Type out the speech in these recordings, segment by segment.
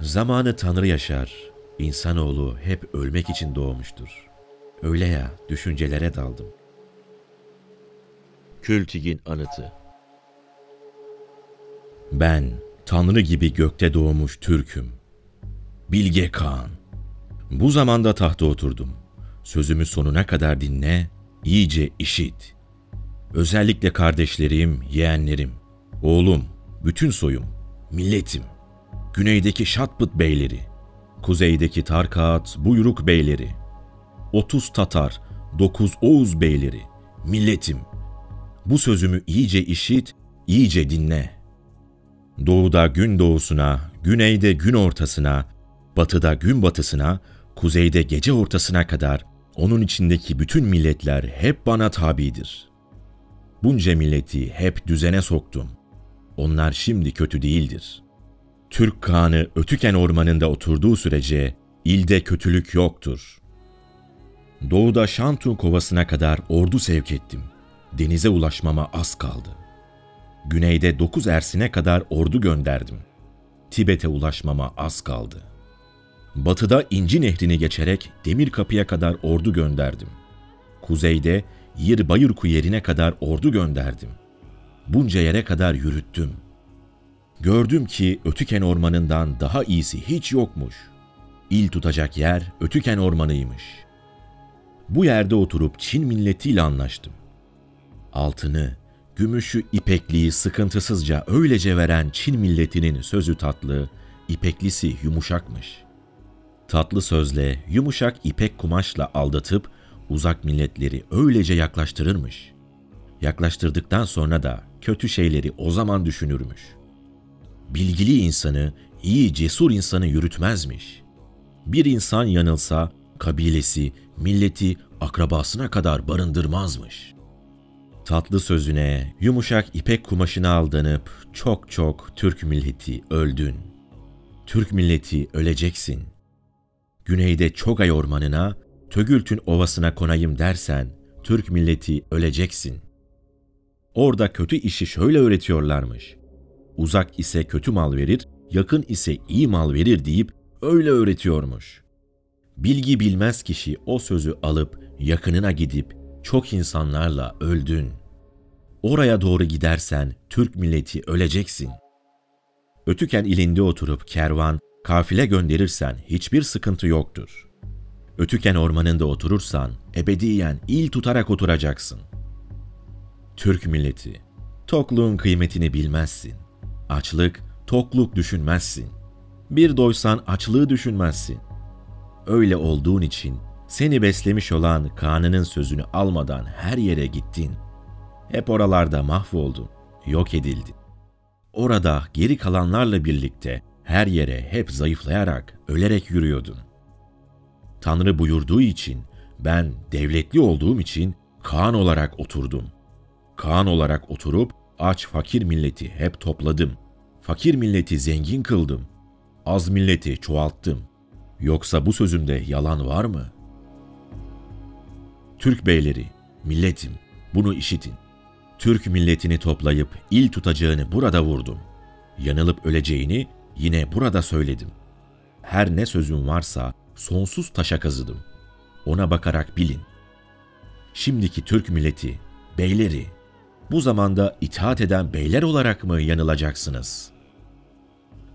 Zamanı Tanrı yaşar. İnsanoğlu hep ölmek için doğmuştur. Öyle ya düşüncelere daldım. Kültigin Anıtı Ben Tanrı gibi gökte doğmuş Türk'üm. Bilge Kağan. Bu zamanda tahta oturdum. Sözümü sonuna kadar dinle, iyice işit. Özellikle kardeşlerim, yeğenlerim, oğlum, bütün soyum, milletim güneydeki Şatbıt beyleri, kuzeydeki Tarkat, Buyruk beyleri, 30 Tatar, 9 Oğuz beyleri, milletim, bu sözümü iyice işit, iyice dinle. Doğuda gün doğusuna, güneyde gün ortasına, batıda gün batısına, kuzeyde gece ortasına kadar onun içindeki bütün milletler hep bana tabidir. Bunca milleti hep düzene soktum. Onlar şimdi kötü değildir.'' Türk Kağan'ı Ötüken Ormanı'nda oturduğu sürece ilde kötülük yoktur. Doğuda Şantun Kovası'na kadar ordu sevk ettim. Denize ulaşmama az kaldı. Güneyde 9 Ersin'e kadar ordu gönderdim. Tibet'e ulaşmama az kaldı. Batıda İnci Nehri'ni geçerek Demir Kapı'ya kadar ordu gönderdim. Kuzeyde Yir Bayırku yerine kadar ordu gönderdim. Bunca yere kadar yürüttüm.'' Gördüm ki Ötüken Ormanı'ndan daha iyisi hiç yokmuş. İl tutacak yer Ötüken Ormanı'ymış. Bu yerde oturup Çin milletiyle anlaştım. Altını, gümüşü, ipekliği sıkıntısızca öylece veren Çin milletinin sözü tatlı, ipeklisi yumuşakmış. Tatlı sözle, yumuşak ipek kumaşla aldatıp uzak milletleri öylece yaklaştırırmış. Yaklaştırdıktan sonra da kötü şeyleri o zaman düşünürmüş.'' bilgili insanı, iyi cesur insanı yürütmezmiş. Bir insan yanılsa kabilesi, milleti, akrabasına kadar barındırmazmış. Tatlı sözüne, yumuşak ipek kumaşına aldanıp çok çok Türk milleti öldün. Türk milleti öleceksin. Güneyde Çogay ormanına, Tögültün ovasına konayım dersen Türk milleti öleceksin. Orada kötü işi şöyle öğretiyorlarmış. Uzak ise kötü mal verir, yakın ise iyi mal verir deyip öyle öğretiyormuş. Bilgi bilmez kişi o sözü alıp yakınına gidip çok insanlarla öldün. Oraya doğru gidersen Türk milleti öleceksin. Ötüken ilinde oturup kervan, kafile gönderirsen hiçbir sıkıntı yoktur. Ötüken ormanında oturursan ebediyen il tutarak oturacaksın. Türk milleti, tokluğun kıymetini bilmezsin. Açlık, tokluk düşünmezsin. Bir doysan açlığı düşünmezsin. Öyle olduğun için seni beslemiş olan kanının sözünü almadan her yere gittin. Hep oralarda mahvoldun, yok edildin. Orada geri kalanlarla birlikte her yere hep zayıflayarak, ölerek yürüyordun. Tanrı buyurduğu için, ben devletli olduğum için Kaan olarak oturdum. Kaan olarak oturup aç fakir milleti hep topladım. Fakir milleti zengin kıldım. Az milleti çoğalttım. Yoksa bu sözümde yalan var mı? Türk beyleri, milletim, bunu işitin. Türk milletini toplayıp il tutacağını burada vurdum. Yanılıp öleceğini yine burada söyledim. Her ne sözüm varsa sonsuz taşa kazıdım. Ona bakarak bilin. Şimdiki Türk milleti, beyleri, bu zamanda itaat eden beyler olarak mı yanılacaksınız?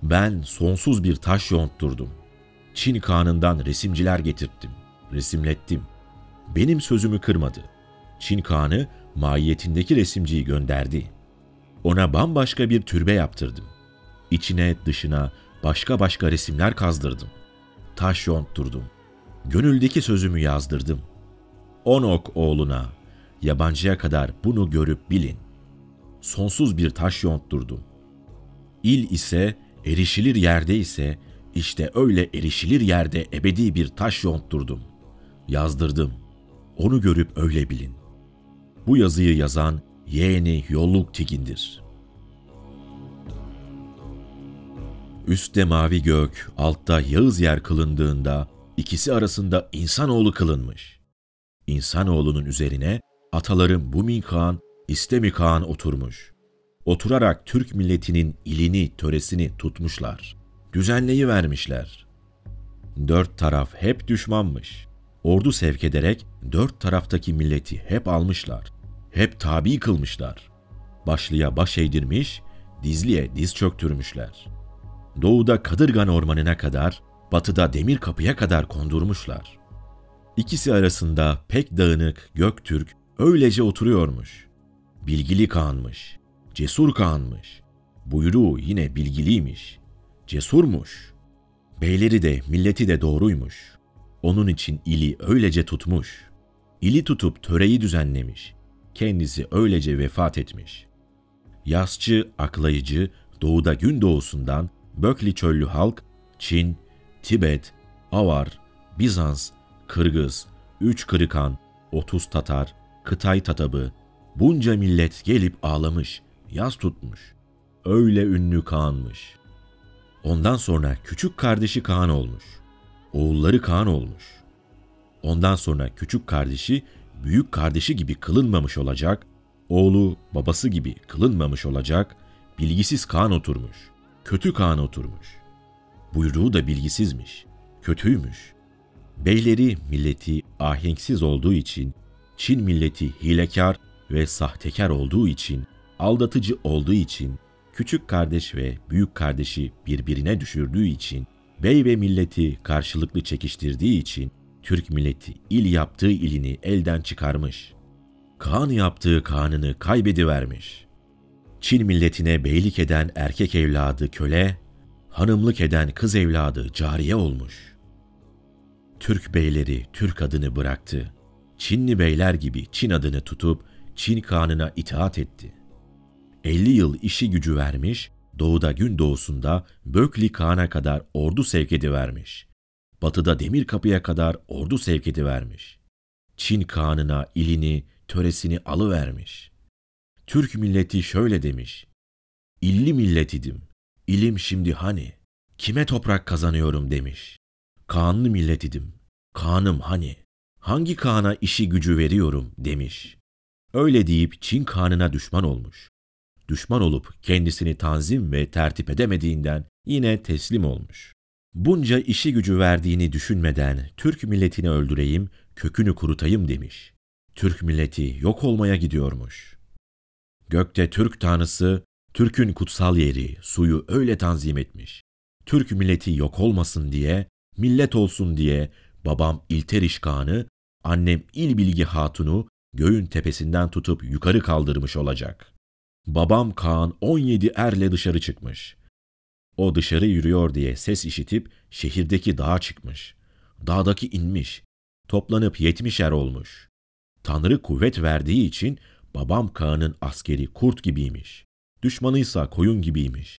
Ben sonsuz bir taş yonturdum. Çin Kanı'ndan resimciler getirttim, resimlettim. Benim sözümü kırmadı. Çin Kanı mahiyetindeki resimciyi gönderdi. Ona bambaşka bir türbe yaptırdım. İçine, dışına başka başka resimler kazdırdım. Taş yonturdum. Gönüldeki sözümü yazdırdım. Onok oğluna, Yabancıya kadar bunu görüp bilin. Sonsuz bir taş yonturdum. İl ise, erişilir yerde ise, işte öyle erişilir yerde ebedi bir taş yonturdum. Yazdırdım. Onu görüp öyle bilin. Bu yazıyı yazan yeğeni Yolluk Tigin'dir. Üstte mavi gök, altta yağız yer kılındığında ikisi arasında insanoğlu kılınmış. İnsanoğlunun üzerine atalarım Bumin Kağan, İstemi Kağan oturmuş. Oturarak Türk milletinin ilini, töresini tutmuşlar. Düzenleyi vermişler. Dört taraf hep düşmanmış. Ordu sevk ederek dört taraftaki milleti hep almışlar. Hep tabi kılmışlar. Başlıya baş eğdirmiş, dizliye diz çöktürmüşler. Doğuda Kadırgan Ormanı'na kadar, batıda Demir Kapı'ya kadar kondurmuşlar.'' İkisi arasında pek dağınık Göktürk Öylece oturuyormuş. Bilgili Kaan'mış. Cesur Kaan'mış. Buyruğu yine bilgiliymiş. Cesurmuş. Beyleri de milleti de doğruymuş. Onun için ili öylece tutmuş. İli tutup töreyi düzenlemiş. Kendisi öylece vefat etmiş. Yasçı, aklayıcı, doğuda gün doğusundan Bökli çöllü halk, Çin, Tibet, Avar, Bizans, Kırgız, Üç Kırıkan, Otuz Tatar, Kıtay Tatabı, bunca millet gelip ağlamış, yaz tutmuş. Öyle ünlü Kaan'mış. Ondan sonra küçük kardeşi Kaan olmuş. Oğulları Kaan olmuş. Ondan sonra küçük kardeşi büyük kardeşi gibi kılınmamış olacak, oğlu babası gibi kılınmamış olacak, bilgisiz Kaan oturmuş. Kötü Kaan oturmuş. Buyruğu da bilgisizmiş. Kötüymüş. Beyleri milleti ahenksiz olduğu için Çin milleti hilekar ve sahtekar olduğu için, aldatıcı olduğu için, küçük kardeş ve büyük kardeşi birbirine düşürdüğü için, bey ve milleti karşılıklı çekiştirdiği için Türk milleti il yaptığı ilini elden çıkarmış. Kaan yaptığı kanını kaybedivermiş. Çin milletine beylik eden erkek evladı köle, hanımlık eden kız evladı cariye olmuş. Türk beyleri Türk adını bıraktı.'' Çinli beyler gibi Çin adını tutup Çin kanına itaat etti. 50 yıl işi gücü vermiş, doğuda gün doğusunda Bökli Kağan'a kadar ordu sevk vermiş, Batıda Demir Kapı'ya kadar ordu sevk vermiş. Çin kanına ilini, töresini alıvermiş. Türk milleti şöyle demiş. İlli millet idim. İlim şimdi hani? Kime toprak kazanıyorum demiş. Kanlı millet idim. Kanım hani? hangi Kaan'a işi gücü veriyorum demiş. Öyle deyip Çin Kaan'ına düşman olmuş. Düşman olup kendisini tanzim ve tertip edemediğinden yine teslim olmuş. Bunca işi gücü verdiğini düşünmeden Türk milletini öldüreyim, kökünü kurutayım demiş. Türk milleti yok olmaya gidiyormuş. Gökte Türk tanrısı, Türk'ün kutsal yeri, suyu öyle tanzim etmiş. Türk milleti yok olmasın diye, millet olsun diye babam İlteriş Kağan'ı, annem İlbilgi Hatun'u göğün tepesinden tutup yukarı kaldırmış olacak. Babam Kaan 17 erle dışarı çıkmış. O dışarı yürüyor diye ses işitip şehirdeki dağa çıkmış. Dağdaki inmiş. Toplanıp yetmiş er olmuş. Tanrı kuvvet verdiği için babam Kaan'ın askeri kurt gibiymiş. Düşmanıysa koyun gibiymiş.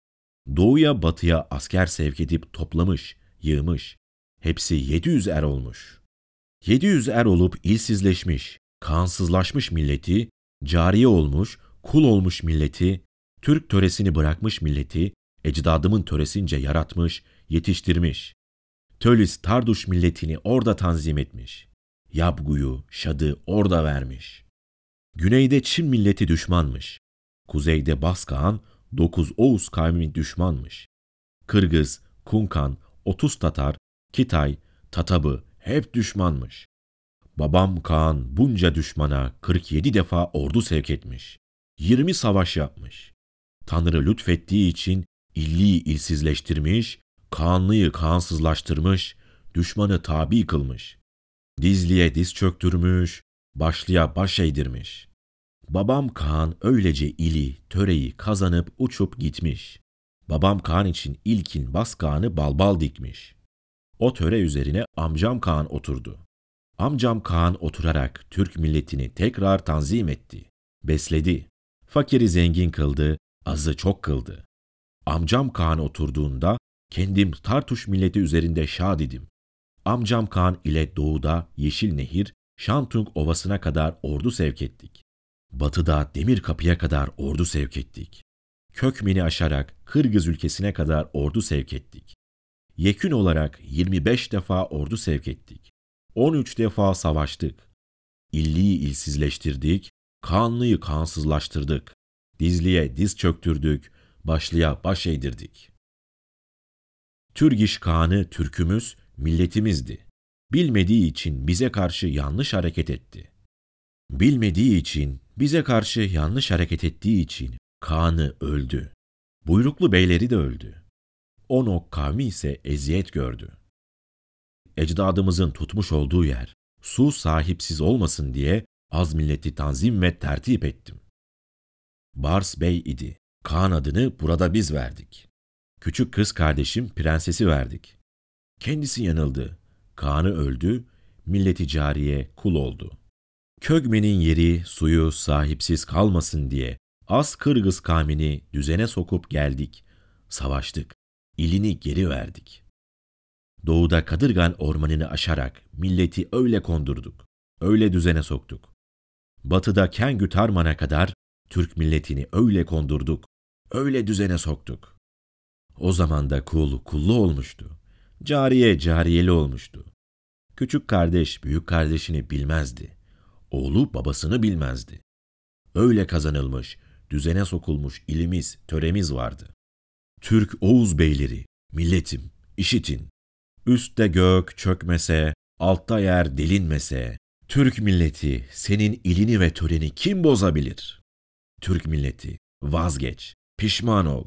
Doğuya batıya asker sevk edip toplamış, yığmış. Hepsi 700 er olmuş. 700 er olup ilsizleşmiş, kansızlaşmış milleti, cariye olmuş, kul olmuş milleti, Türk töresini bırakmış milleti, ecdadımın töresince yaratmış, yetiştirmiş. Tölis Tarduş milletini orada tanzim etmiş. Yabguyu, Şad'ı orada vermiş. Güneyde Çin milleti düşmanmış. Kuzeyde Baskahan, 9 Oğuz kavmi düşmanmış. Kırgız, Kunkan, 30 Tatar, Kitay, Tatabı hep düşmanmış. Babam Kaan bunca düşmana 47 defa ordu sevk etmiş. 20 savaş yapmış. Tanrı lütfettiği için illiyi ilsizleştirmiş, Kaanlıyı kansızlaştırmış, düşmanı tabi kılmış. Dizliye diz çöktürmüş, başlıya baş eğdirmiş. Babam Kaan öylece ili, töreyi kazanıp uçup gitmiş. Babam Kaan için ilkin baskağını balbal dikmiş. O töre üzerine amcam Kaan oturdu. Amcam Kaan oturarak Türk milletini tekrar tanzim etti. Besledi. Fakiri zengin kıldı, azı çok kıldı. Amcam Kaan oturduğunda kendim Tartuş milleti üzerinde şad idim. Amcam Kaan ile doğuda Yeşil Nehir, Şantung Ovası'na kadar ordu sevk ettik. Batıda Demir Kapı'ya kadar ordu sevk ettik. Kökmini aşarak Kırgız ülkesine kadar ordu sevk ettik. Yekün olarak 25 defa ordu sevk ettik. 13 defa savaştık. İlliyi ilsizleştirdik, kanlıyı kansızlaştırdık. Dizliye diz çöktürdük, başlıya baş eğdirdik. Türgiş Kağan'ı Türkümüz, milletimizdi. Bilmediği için bize karşı yanlış hareket etti. Bilmediği için, bize karşı yanlış hareket ettiği için Kaan'ı öldü. Buyruklu beyleri de öldü. Onok kavmi ise eziyet gördü. Ecdadımızın tutmuş olduğu yer, su sahipsiz olmasın diye az milleti tanzim ve tertip ettim. Bars Bey idi. Kaan adını burada biz verdik. Küçük kız kardeşim prensesi verdik. Kendisi yanıldı. Kaan'ı öldü, milleti cariye kul oldu. Kögme'nin yeri, suyu sahipsiz kalmasın diye az Kırgız kavmini düzene sokup geldik. Savaştık ilini geri verdik. Doğuda Kadırgan ormanını aşarak milleti öyle kondurduk, öyle düzene soktuk. Batıda Kengü Tarman'a kadar Türk milletini öyle kondurduk, öyle düzene soktuk. O zaman da kul kullu olmuştu. Cariye cariyeli olmuştu. Küçük kardeş büyük kardeşini bilmezdi. Oğlu babasını bilmezdi. Öyle kazanılmış, düzene sokulmuş ilimiz, töremiz vardı. Türk Oğuz beyleri, milletim, işitin. Üstte gök çökmese, altta yer delinmese, Türk milleti, senin ilini ve töreni kim bozabilir? Türk milleti, vazgeç, pişman ol.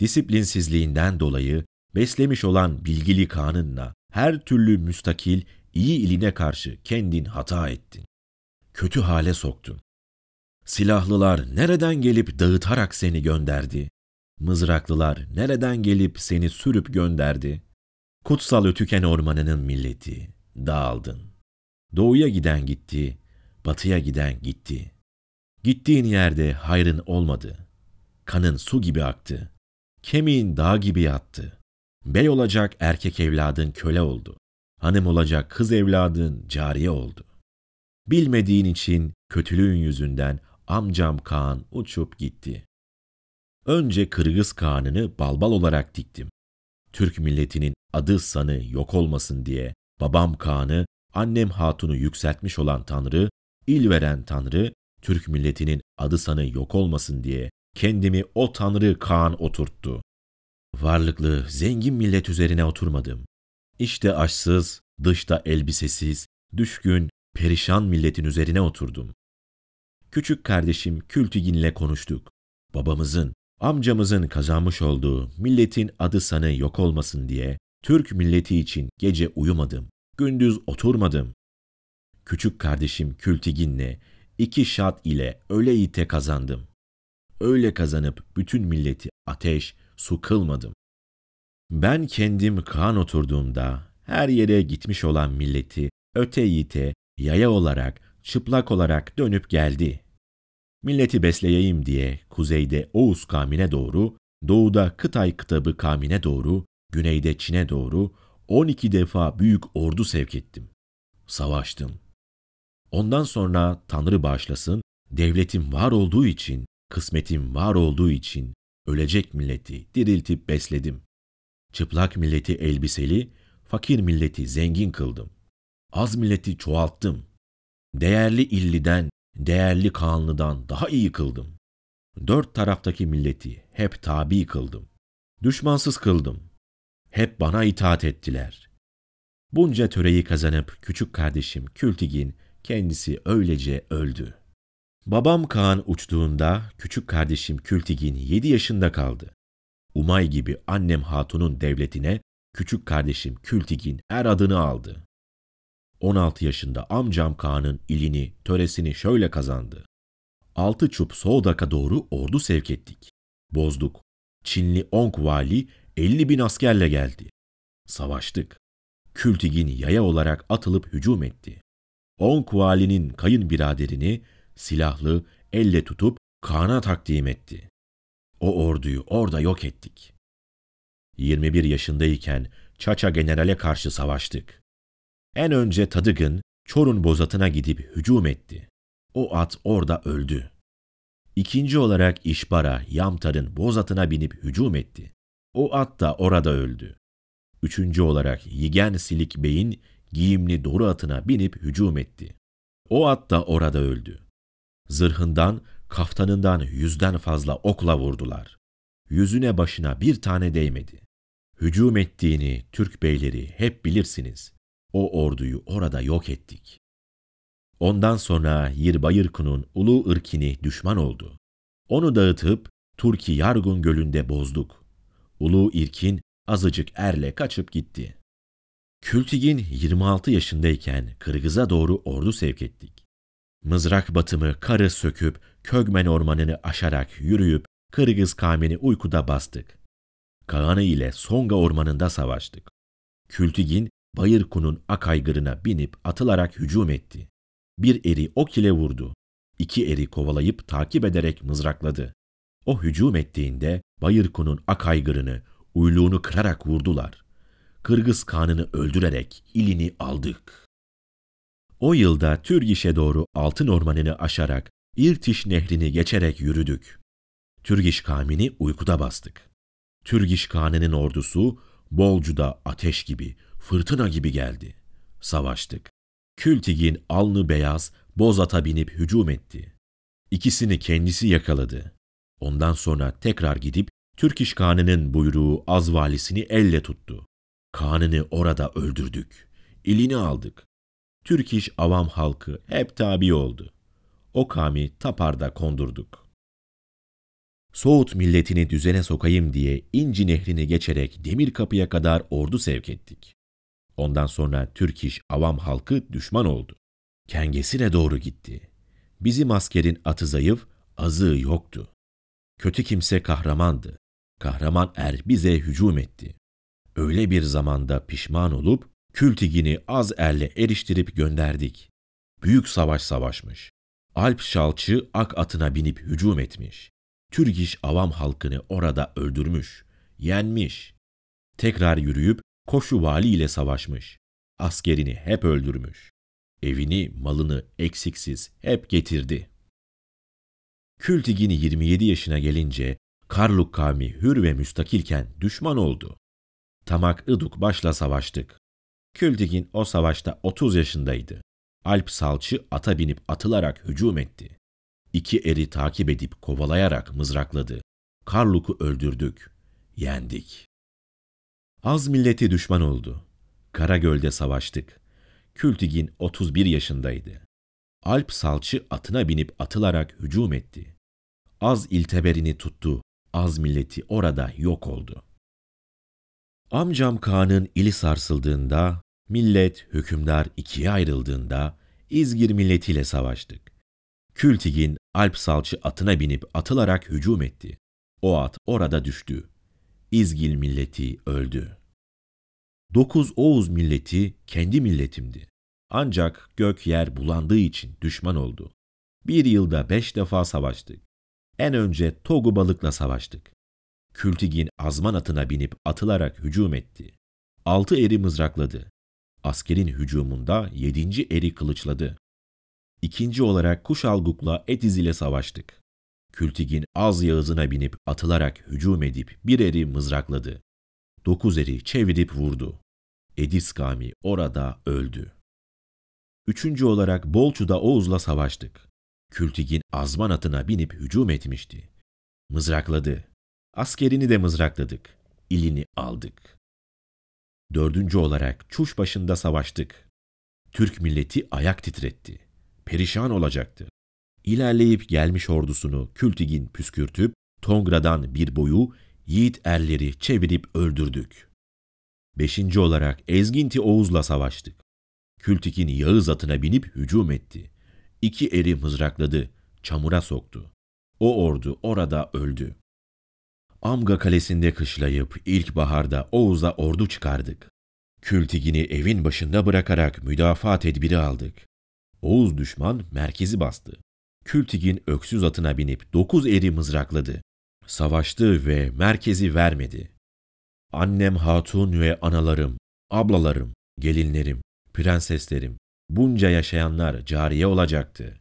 Disiplinsizliğinden dolayı beslemiş olan bilgili kanınla her türlü müstakil iyi iline karşı kendin hata ettin. Kötü hale soktun. Silahlılar nereden gelip dağıtarak seni gönderdi? Mızraklılar nereden gelip seni sürüp gönderdi? Kutsal Ötüken Ormanı'nın milleti, dağıldın. Doğuya giden gitti, batıya giden gitti. Gittiğin yerde hayrın olmadı. Kanın su gibi aktı. Kemiğin dağ gibi yattı. Bey olacak erkek evladın köle oldu. Hanım olacak kız evladın cariye oldu. Bilmediğin için kötülüğün yüzünden amcam Kaan uçup gitti. Önce Kırgız Kağan'ını balbal olarak diktim. Türk milletinin adı sanı yok olmasın diye babam Kağan'ı, annem Hatun'u yükseltmiş olan Tanrı, il veren Tanrı, Türk milletinin adı sanı yok olmasın diye kendimi o Tanrı Kağan oturttu. Varlıklı, zengin millet üzerine oturmadım. İşte açsız, dışta elbisesiz, düşkün, perişan milletin üzerine oturdum. Küçük kardeşim Kültigin'le konuştuk. Babamızın, Amcamızın kazanmış olduğu milletin adı sanı yok olmasın diye Türk milleti için gece uyumadım, gündüz oturmadım. Küçük kardeşim Kültigin'le iki şat ile öyle ite kazandım. Öyle kazanıp bütün milleti ateş, su kılmadım. Ben kendim kan oturduğumda her yere gitmiş olan milleti öte yiğite yaya olarak, çıplak olarak dönüp geldi milleti besleyeyim diye kuzeyde Oğuz kamine doğru, doğuda Kıtay kıtabı kamine doğru, güneyde Çin'e doğru 12 defa büyük ordu sevk ettim. Savaştım. Ondan sonra Tanrı bağışlasın, devletim var olduğu için, kısmetim var olduğu için ölecek milleti diriltip besledim. Çıplak milleti elbiseli, fakir milleti zengin kıldım. Az milleti çoğalttım. Değerli illiden, değerli Kanlı'dan daha iyi kıldım. Dört taraftaki milleti hep tabi kıldım. Düşmansız kıldım. Hep bana itaat ettiler. Bunca töreyi kazanıp küçük kardeşim Kültigin kendisi öylece öldü. Babam Kaan uçtuğunda küçük kardeşim Kültigin 7 yaşında kaldı. Umay gibi annem Hatun'un devletine küçük kardeşim Kültigin er adını aldı. 16 yaşında amcam Kaan'ın ilini, töresini şöyle kazandı. Altı çup Soğdak'a doğru ordu sevk ettik. Bozduk. Çinli Onk vali 50 bin askerle geldi. Savaştık. Kültigin yaya olarak atılıp hücum etti. Onk valinin kayınbiraderini silahlı elle tutup Kaan'a takdim etti. O orduyu orada yok ettik. 21 yaşındayken Çaça generale karşı savaştık. En önce Tadıgın Çorun bozatına gidip hücum etti. O at orada öldü. İkinci olarak İşbara Yamtar'ın bozatına binip hücum etti. O at da orada öldü. Üçüncü olarak Yigen Silik Bey'in giyimli doğru atına binip hücum etti. O at da orada öldü. Zırhından, kaftanından yüzden fazla okla vurdular. Yüzüne başına bir tane değmedi. Hücum ettiğini Türk beyleri hep bilirsiniz o orduyu orada yok ettik. Ondan sonra Yirbayırkun'un ulu ırkini düşman oldu. Onu dağıtıp Turki Yargun gölünde bozduk. Ulu İrkin azıcık erle kaçıp gitti. Kültigin 26 yaşındayken Kırgız'a doğru ordu sevk ettik. Mızrak batımı karı söküp Kögmen ormanını aşarak yürüyüp Kırgız kavmini uykuda bastık. Kaan'ı ile Songa ormanında savaştık. Kültigin Bayırkun'un akaygırına binip atılarak hücum etti. Bir eri ok ile vurdu. İki eri kovalayıp takip ederek mızrakladı. O hücum ettiğinde Bayırkun'un akaygırını, uyluğunu kırarak vurdular. Kırgız kanını öldürerek ilini aldık. O yılda Türgiş'e doğru altın ormanını aşarak İrtiş nehrini geçerek yürüdük. Türgiş kavmini uykuda bastık. Türgiş Khanı'nın ordusu Bolcu'da ateş gibi, fırtına gibi geldi. Savaştık. Kültigin alnı beyaz, boz ata binip hücum etti. İkisini kendisi yakaladı. Ondan sonra tekrar gidip Türk iş Kanı'nın buyruğu az valisini elle tuttu. Kanını orada öldürdük. İlini aldık. Türk iş avam halkı hep tabi oldu. O kami taparda kondurduk. Soğut milletini düzene sokayım diye İnci Nehri'ni geçerek demir kapıya kadar ordu sevk ettik. Ondan sonra Türk iş avam halkı düşman oldu. Kengesine doğru gitti. Bizim askerin atı zayıf, azığı yoktu. Kötü kimse kahramandı. Kahraman er bize hücum etti. Öyle bir zamanda pişman olup Kültigin'i az erle eriştirip gönderdik. Büyük savaş savaşmış. Alp şalçı ak atına binip hücum etmiş. Türk iş avam halkını orada öldürmüş, yenmiş. Tekrar yürüyüp Koşu vali ile savaşmış. Askerini hep öldürmüş. Evini, malını eksiksiz hep getirdi. Kültigin 27 yaşına gelince Karluk kavmi hür ve müstakilken düşman oldu. Tamak Iduk başla savaştık. Kültigin o savaşta 30 yaşındaydı. Alp salçı ata binip atılarak hücum etti. İki eri takip edip kovalayarak mızrakladı. Karluk'u öldürdük. Yendik. Az milleti düşman oldu. Karagöl'de savaştık. Kültigin 31 yaşındaydı. Alp salçı atına binip atılarak hücum etti. Az ilteberini tuttu. Az milleti orada yok oldu. Amcam Kaan'ın ili sarsıldığında, millet, hükümdar ikiye ayrıldığında İzgir milletiyle savaştık. Kültigin Alp salçı atına binip atılarak hücum etti. O at orada düştü. İzgil milleti öldü. Dokuz Oğuz milleti kendi milletimdi. Ancak gök yer bulandığı için düşman oldu. Bir yılda beş defa savaştık. En önce Togu balıkla savaştık. Kültigin azman atına binip atılarak hücum etti. Altı eri mızrakladı. Askerin hücumunda yedinci eri kılıçladı. İkinci olarak Kuşalguk'la Etiz ile savaştık. Kültigin az yağızına binip atılarak hücum edip bir eri mızrakladı. Dokuz eri çevirip vurdu. Ediskami orada öldü. Üçüncü olarak Bolçu'da Oğuz'la savaştık. Kültigin azman atına binip hücum etmişti. Mızrakladı. Askerini de mızrakladık. İlini aldık. Dördüncü olarak Çuş başında savaştık. Türk milleti ayak titretti. Perişan olacaktı ilerleyip gelmiş ordusunu Kültigin püskürtüp Tongra'dan bir boyu yiğit erleri çevirip öldürdük. Beşinci olarak Ezginti Oğuz'la savaştık. Kültigin Yağız atına binip hücum etti. İki eri mızrakladı, çamura soktu. O ordu orada öldü. Amga kalesinde kışlayıp ilkbaharda Oğuz'a ordu çıkardık. Kültigin'i evin başında bırakarak müdafaa tedbiri aldık. Oğuz düşman merkezi bastı. Kültig'in öksüz atına binip dokuz eri mızrakladı. Savaştı ve merkezi vermedi. Annem hatun ve analarım, ablalarım, gelinlerim, prenseslerim, bunca yaşayanlar cariye olacaktı.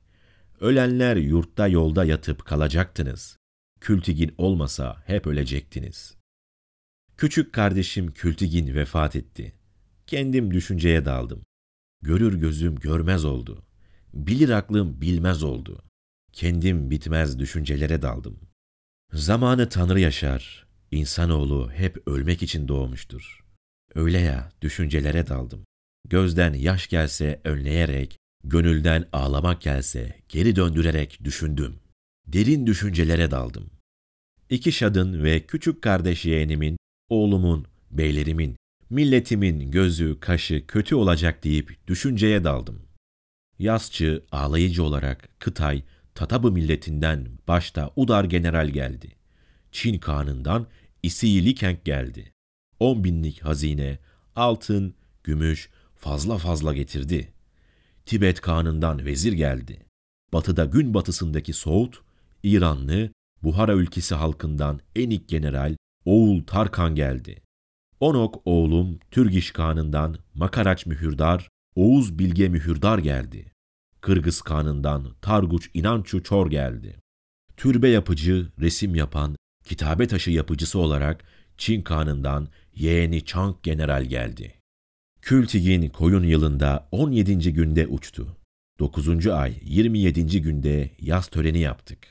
Ölenler yurtta yolda yatıp kalacaktınız. Kültigin olmasa hep ölecektiniz. Küçük kardeşim Kültigin vefat etti. Kendim düşünceye daldım. Görür gözüm görmez oldu. Bilir aklım bilmez oldu kendim bitmez düşüncelere daldım. Zamanı Tanrı yaşar, insanoğlu hep ölmek için doğmuştur. Öyle ya, düşüncelere daldım. Gözden yaş gelse önleyerek, gönülden ağlamak gelse geri döndürerek düşündüm. Derin düşüncelere daldım. İki şadın ve küçük kardeş yeğenimin, oğlumun, beylerimin, milletimin gözü, kaşı kötü olacak deyip düşünceye daldım. Yasçı, ağlayıcı olarak Kıtay, Tatabı milletinden başta Udar general geldi. Çin Kağan'ından İsiyi Kent geldi. On binlik hazine, altın, gümüş fazla fazla getirdi. Tibet Kağan'ından vezir geldi. Batıda gün batısındaki Soğut, İranlı, Buhara ülkesi halkından Enik General Oğul Tarkan geldi. Onok oğlum Türgiş Kağan'ından Makaraç Mühürdar, Oğuz Bilge Mühürdar geldi. Kırgız Kanı'ndan Targuç İnançu Çor geldi. Türbe yapıcı, resim yapan, kitabe taşı yapıcısı olarak Çin Kanı'ndan yeğeni Çank General geldi. Kültigin koyun yılında 17. günde uçtu. 9. ay 27. günde yaz töreni yaptık.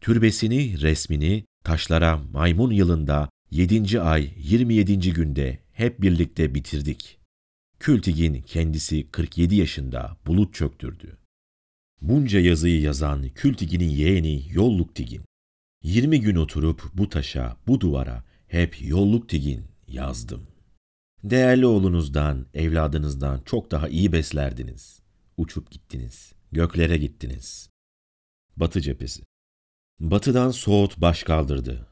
Türbesini, resmini taşlara maymun yılında 7. ay 27. günde hep birlikte bitirdik. Kültigin kendisi 47 yaşında bulut çöktürdü. Bunca yazıyı yazan Kültigin'in yeğeni Yolluk Tigin. 20 gün oturup bu taşa, bu duvara hep Yolluk Tigin yazdım. Değerli oğlunuzdan, evladınızdan çok daha iyi beslerdiniz. Uçup gittiniz, göklere gittiniz. Batı cephesi. Batıdan Soğut baş kaldırdı.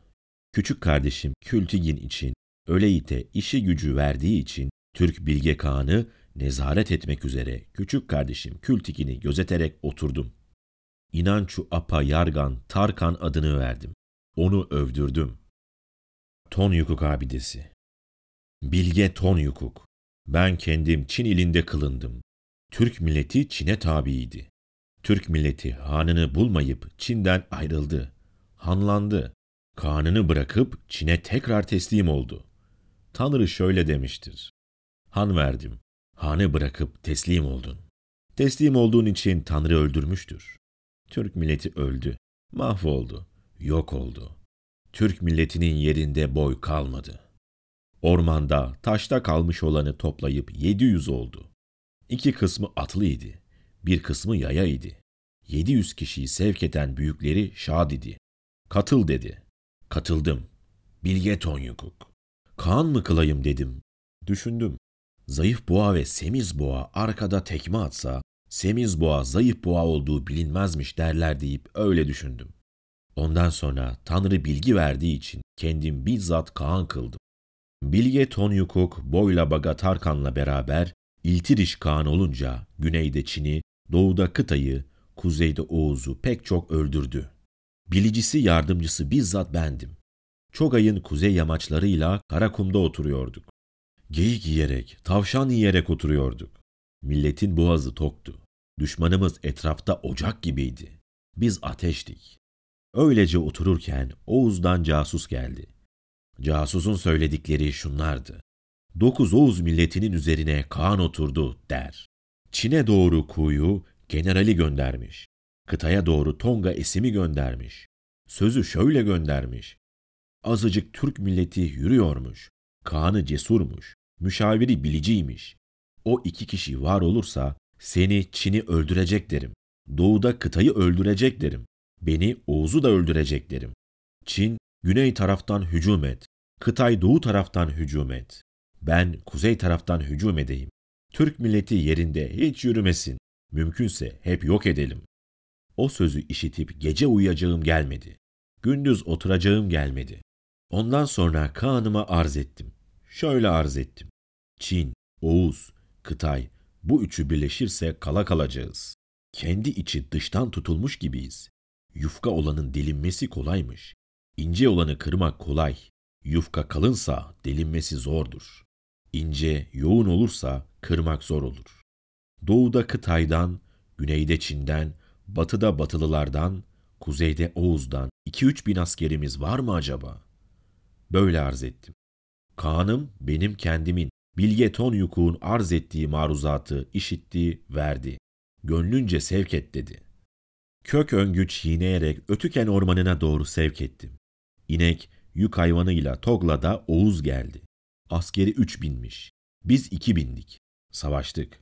Küçük kardeşim Kültigin için Öleyit'e işi gücü verdiği için Türk Bilge Kağan'ı nezaret etmek üzere küçük kardeşim Kültikin'i gözeterek oturdum. İnançu Apa Yargan Tarkan adını verdim. Onu övdürdüm. Ton Yukuk abidesi. Bilge Ton Yukuk. Ben kendim Çin ilinde kılındım. Türk milleti Çin'e tabiydi. Türk milleti hanını bulmayıp Çin'den ayrıldı. Hanlandı. Kanını bırakıp Çin'e tekrar teslim oldu. Tanrı şöyle demiştir. Han verdim hane bırakıp teslim oldun. Teslim olduğun için Tanrı öldürmüştür. Türk milleti öldü, mahvoldu, yok oldu. Türk milletinin yerinde boy kalmadı. Ormanda, taşta kalmış olanı toplayıp 700 oldu. İki kısmı atlıydı, bir kısmı yaya idi. 700 kişiyi sevk eden büyükleri şad idi. Katıl dedi. Katıldım. Bilge Tonyukuk. Kaan mı kılayım dedim. Düşündüm. Zayıf boğa ve semiz boğa arkada tekme atsa, semiz boğa zayıf boğa olduğu bilinmezmiş derler deyip öyle düşündüm. Ondan sonra Tanrı bilgi verdiği için kendim bizzat Kaan kıldım. Bilge Tonyukuk Boyla Bagatarkan'la beraber İltiriş Kaan olunca güneyde Çin'i, doğuda kıtayı, kuzeyde Oğuz'u pek çok öldürdü. Bilicisi yardımcısı bizzat bendim. Çogay'ın kuzey yamaçlarıyla Karakum'da oturuyorduk. Geyik yiyerek, tavşan yiyerek oturuyorduk. Milletin boğazı toktu. Düşmanımız etrafta ocak gibiydi. Biz ateştik. Öylece otururken Oğuz'dan casus geldi. Casusun söyledikleri şunlardı. Dokuz Oğuz milletinin üzerine Kaan oturdu der. Çin'e doğru Kuyu, generali göndermiş. Kıtaya doğru Tonga esimi göndermiş. Sözü şöyle göndermiş. Azıcık Türk milleti yürüyormuş. Kaan'ı cesurmuş müşaviri biliciymiş. O iki kişi var olursa seni Çin'i öldürecek derim. Doğuda kıtayı öldürecek derim. Beni Oğuz'u da öldürecek derim. Çin güney taraftan hücum et. Kıtay doğu taraftan hücum et. Ben kuzey taraftan hücum edeyim. Türk milleti yerinde hiç yürümesin. Mümkünse hep yok edelim. O sözü işitip gece uyuyacağım gelmedi. Gündüz oturacağım gelmedi. Ondan sonra Kaan'ıma arz ettim. Şöyle arz ettim. Çin, Oğuz, Kıtay bu üçü birleşirse kala kalacağız. Kendi içi dıştan tutulmuş gibiyiz. Yufka olanın dilinmesi kolaymış. İnce olanı kırmak kolay. Yufka kalınsa delinmesi zordur. İnce, yoğun olursa kırmak zor olur. Doğuda Kıtay'dan, güneyde Çin'den, batıda Batılılardan, kuzeyde Oğuz'dan 2-3 bin askerimiz var mı acaba? Böyle arz ettim. Kaan'ım benim kendimin, Bilge Tonyuk'un arz ettiği maruzatı işitti, verdi. Gönlünce sevk et dedi. Kök öngü çiğneyerek Ötüken ormanına doğru sevk ettim. İnek, yük hayvanıyla Togla'da Oğuz geldi. Askeri üç binmiş. Biz iki bindik. Savaştık.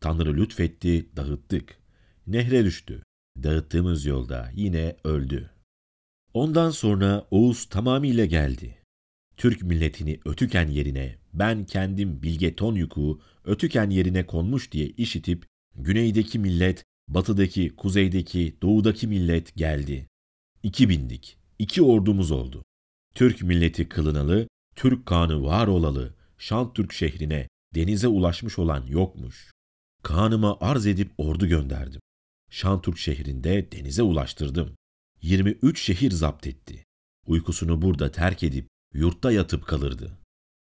Tanrı lütfetti, dağıttık. Nehre düştü. Dağıttığımız yolda yine öldü. Ondan sonra Oğuz tamamıyla geldi. Türk milletini ötüken yerine ben kendim Bilge Tonyuk'u Ötüken yerine konmuş diye işitip güneydeki millet, batıdaki, kuzeydeki, doğudaki millet geldi. İki bindik, iki ordumuz oldu. Türk milleti kılınalı, Türk kanı var olalı, Şantürk şehrine, denize ulaşmış olan yokmuş. Kanıma arz edip ordu gönderdim. Şantürk şehrinde denize ulaştırdım. 23 şehir zapt etti. Uykusunu burada terk edip yurtta yatıp kalırdı.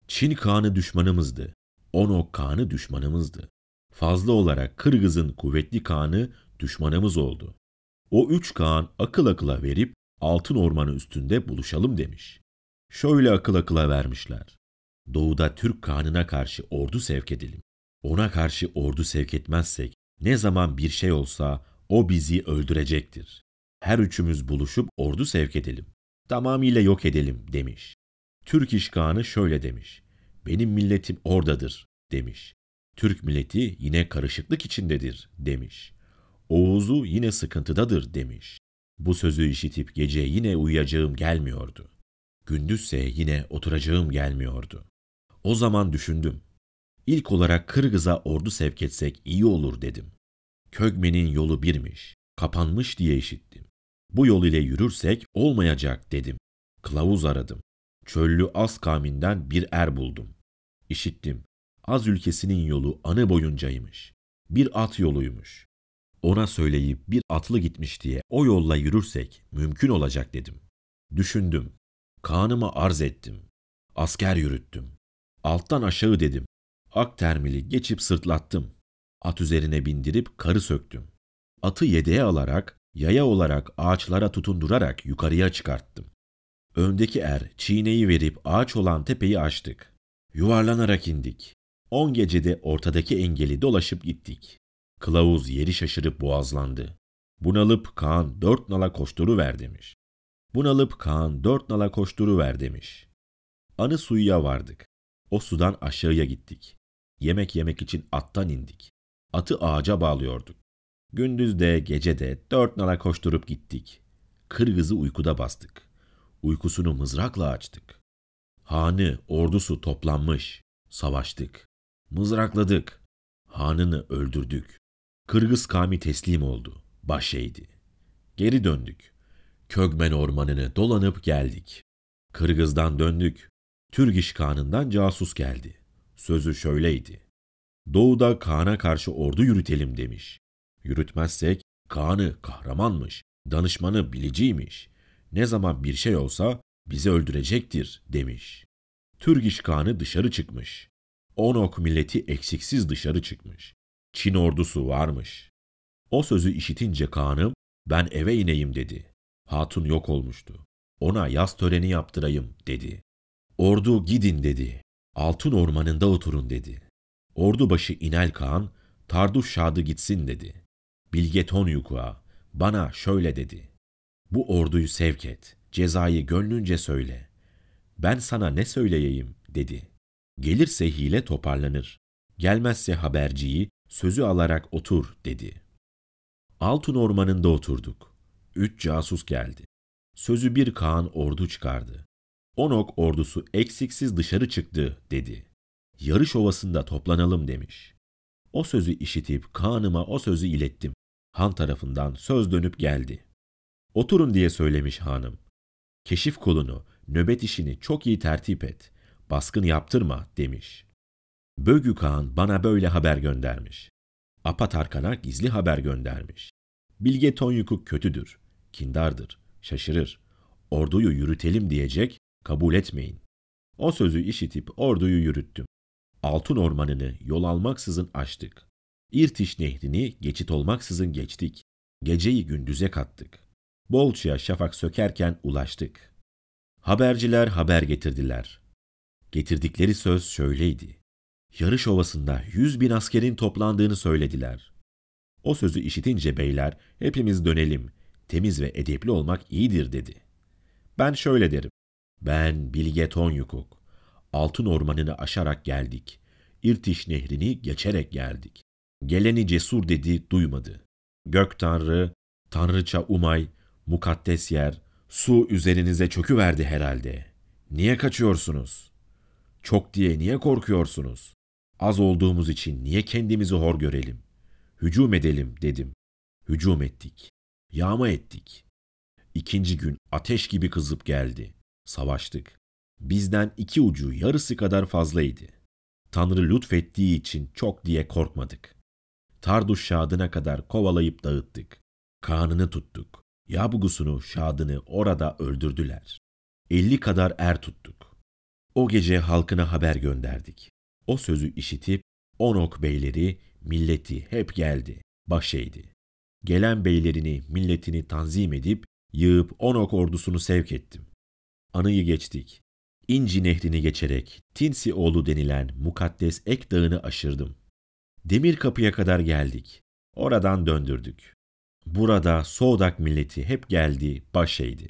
Çin Kağan'ı düşmanımızdı. Onok Kağan'ı düşmanımızdı. Fazla olarak Kırgız'ın kuvvetli Kağan'ı düşmanımız oldu. O üç Kağan akıl akıla verip altın ormanı üstünde buluşalım demiş. Şöyle akıl akıla vermişler. Doğuda Türk Kağan'ına karşı ordu sevk edelim. Ona karşı ordu sevk etmezsek ne zaman bir şey olsa o bizi öldürecektir. Her üçümüz buluşup ordu sevk edelim. Tamamıyla yok edelim demiş. Türk işkanı şöyle demiş. Benim milletim oradadır demiş. Türk milleti yine karışıklık içindedir demiş. Oğuz'u yine sıkıntıdadır demiş. Bu sözü işitip gece yine uyuyacağım gelmiyordu. Gündüzse yine oturacağım gelmiyordu. O zaman düşündüm. İlk olarak Kırgız'a ordu sevk etsek iyi olur dedim. Kögmen'in yolu birmiş, kapanmış diye işittim. Bu yol ile yürürsek olmayacak dedim. Kılavuz aradım çöllü Az kaminden bir er buldum. İşittim. Az ülkesinin yolu anı boyuncaymış. Bir at yoluymuş. Ona söyleyip bir atlı gitmiş diye o yolla yürürsek mümkün olacak dedim. Düşündüm. Kanımı arz ettim. Asker yürüttüm. Alttan aşağı dedim. Ak termili geçip sırtlattım. At üzerine bindirip karı söktüm. Atı yedeğe alarak, yaya olarak ağaçlara tutundurarak yukarıya çıkarttım. Öndeki er çiğneyi verip ağaç olan tepeyi aştık. Yuvarlanarak indik. On gecede ortadaki engeli dolaşıp gittik. Kılavuz yeri şaşırıp boğazlandı. Bunalıp Kaan dört nala koşturuver demiş. Bunalıp Kaan dört nala koşturuver demiş. Anı suyuya vardık. O sudan aşağıya gittik. Yemek yemek için attan indik. Atı ağaca bağlıyorduk. Gündüz de gece de dört nala koşturup gittik. Kırgızı uykuda bastık uykusunu mızrakla açtık. Hanı, ordusu toplanmış, savaştık, mızrakladık, hanını öldürdük. Kırgız kami teslim oldu, baş eğdi. Geri döndük, Kögmen ormanını dolanıp geldik. Kırgız'dan döndük, Türgiş Kağan'ından casus geldi. Sözü şöyleydi. Doğu'da Kaan'a karşı ordu yürütelim demiş. Yürütmezsek Kaan'ı kahramanmış, danışmanı biliciymiş ne zaman bir şey olsa bizi öldürecektir demiş. Türgiş Kağan'ı dışarı çıkmış. Onok milleti eksiksiz dışarı çıkmış. Çin ordusu varmış. O sözü işitince Kaan'ım ben eve ineyim dedi. Hatun yok olmuştu. Ona yaz töreni yaptırayım dedi. Ordu gidin dedi. Altın ormanında oturun dedi. Ordubaşı İnel Kağan, Tarduş Şadı gitsin dedi. Bilge Tonyuk'a, bana şöyle dedi. Bu orduyu sevk et, cezayı gönlünce söyle. Ben sana ne söyleyeyim, dedi. Gelirse hile toparlanır. Gelmezse haberciyi, sözü alarak otur, dedi. Altın ormanında oturduk. Üç casus geldi. Sözü bir Kaan ordu çıkardı. Onok ordusu eksiksiz dışarı çıktı, dedi. Yarış ovasında toplanalım demiş. O sözü işitip Kaan'ıma o sözü ilettim. Han tarafından söz dönüp geldi. Oturun diye söylemiş hanım. Keşif kolunu, nöbet işini çok iyi tertip et. Baskın yaptırma demiş. Bögük Ağan bana böyle haber göndermiş. Apa Tarkan'a gizli haber göndermiş. Bilge Tonyukuk kötüdür, kindardır, şaşırır. Orduyu yürütelim diyecek, kabul etmeyin. O sözü işitip orduyu yürüttüm. Altın ormanını yol almaksızın açtık. İrtiş nehrini geçit olmaksızın geçtik. Geceyi gündüze kattık. Bolça'ya şafak sökerken ulaştık. Haberciler haber getirdiler. Getirdikleri söz şöyleydi. Yarış ovasında yüz bin askerin toplandığını söylediler. O sözü işitince beyler hepimiz dönelim, temiz ve edepli olmak iyidir dedi. Ben şöyle derim. Ben Bilge Tonyukuk. Altın ormanını aşarak geldik. İrtiş nehrini geçerek geldik. Geleni cesur dedi duymadı. Gök Tanrı, Tanrıça Umay, Mukaddes yer, su üzerinize çöküverdi herhalde. Niye kaçıyorsunuz? Çok diye niye korkuyorsunuz? Az olduğumuz için niye kendimizi hor görelim? Hücum edelim dedim. Hücum ettik. Yağma ettik. İkinci gün ateş gibi kızıp geldi. Savaştık. Bizden iki ucu yarısı kadar fazlaydı. Tanrı lütfettiği için çok diye korkmadık. Tarduş şadına kadar kovalayıp dağıttık. Kanını tuttuk. Yabugusunu, Şad'ını orada öldürdüler. Elli kadar er tuttuk. O gece halkına haber gönderdik. O sözü işitip Onok beyleri, milleti hep geldi, baş eğdi. Gelen beylerini, milletini tanzim edip yığıp Onok ordusunu sevk ettim. Anıyı geçtik. İnci nehrini geçerek Tinsi oğlu denilen mukaddes Ek Dağı'nı aşırdım. Demir kapıya kadar geldik. Oradan döndürdük. Burada Soğdak milleti hep geldi, baş eğdi.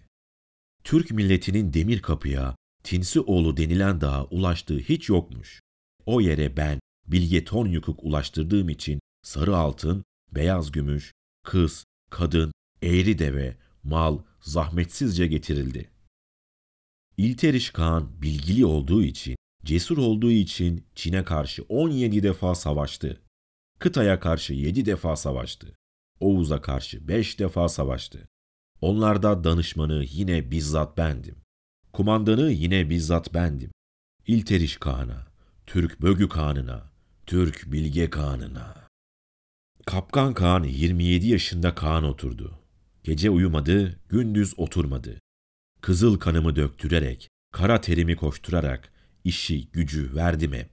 Türk milletinin demir kapıya, Tinsioğlu denilen dağa ulaştığı hiç yokmuş. O yere ben Bilge Tonyukuk ulaştırdığım için sarı altın, beyaz gümüş, kız, kadın, eğri deve, mal zahmetsizce getirildi. İlteriş Kağan bilgili olduğu için, cesur olduğu için Çin'e karşı 17 defa savaştı. Kıtaya karşı 7 defa savaştı. Oğuz'a karşı beş defa savaştı. Onlarda danışmanı yine bizzat bendim. Kumandanı yine bizzat bendim. İlteriş Kağan'a, Türk Bögü Kağan'ına, Türk Bilge Kağan'ına. Kapkan Kağan 27 yaşında Kağan oturdu. Gece uyumadı, gündüz oturmadı. Kızıl kanımı döktürerek, kara terimi koşturarak işi gücü verdim hep.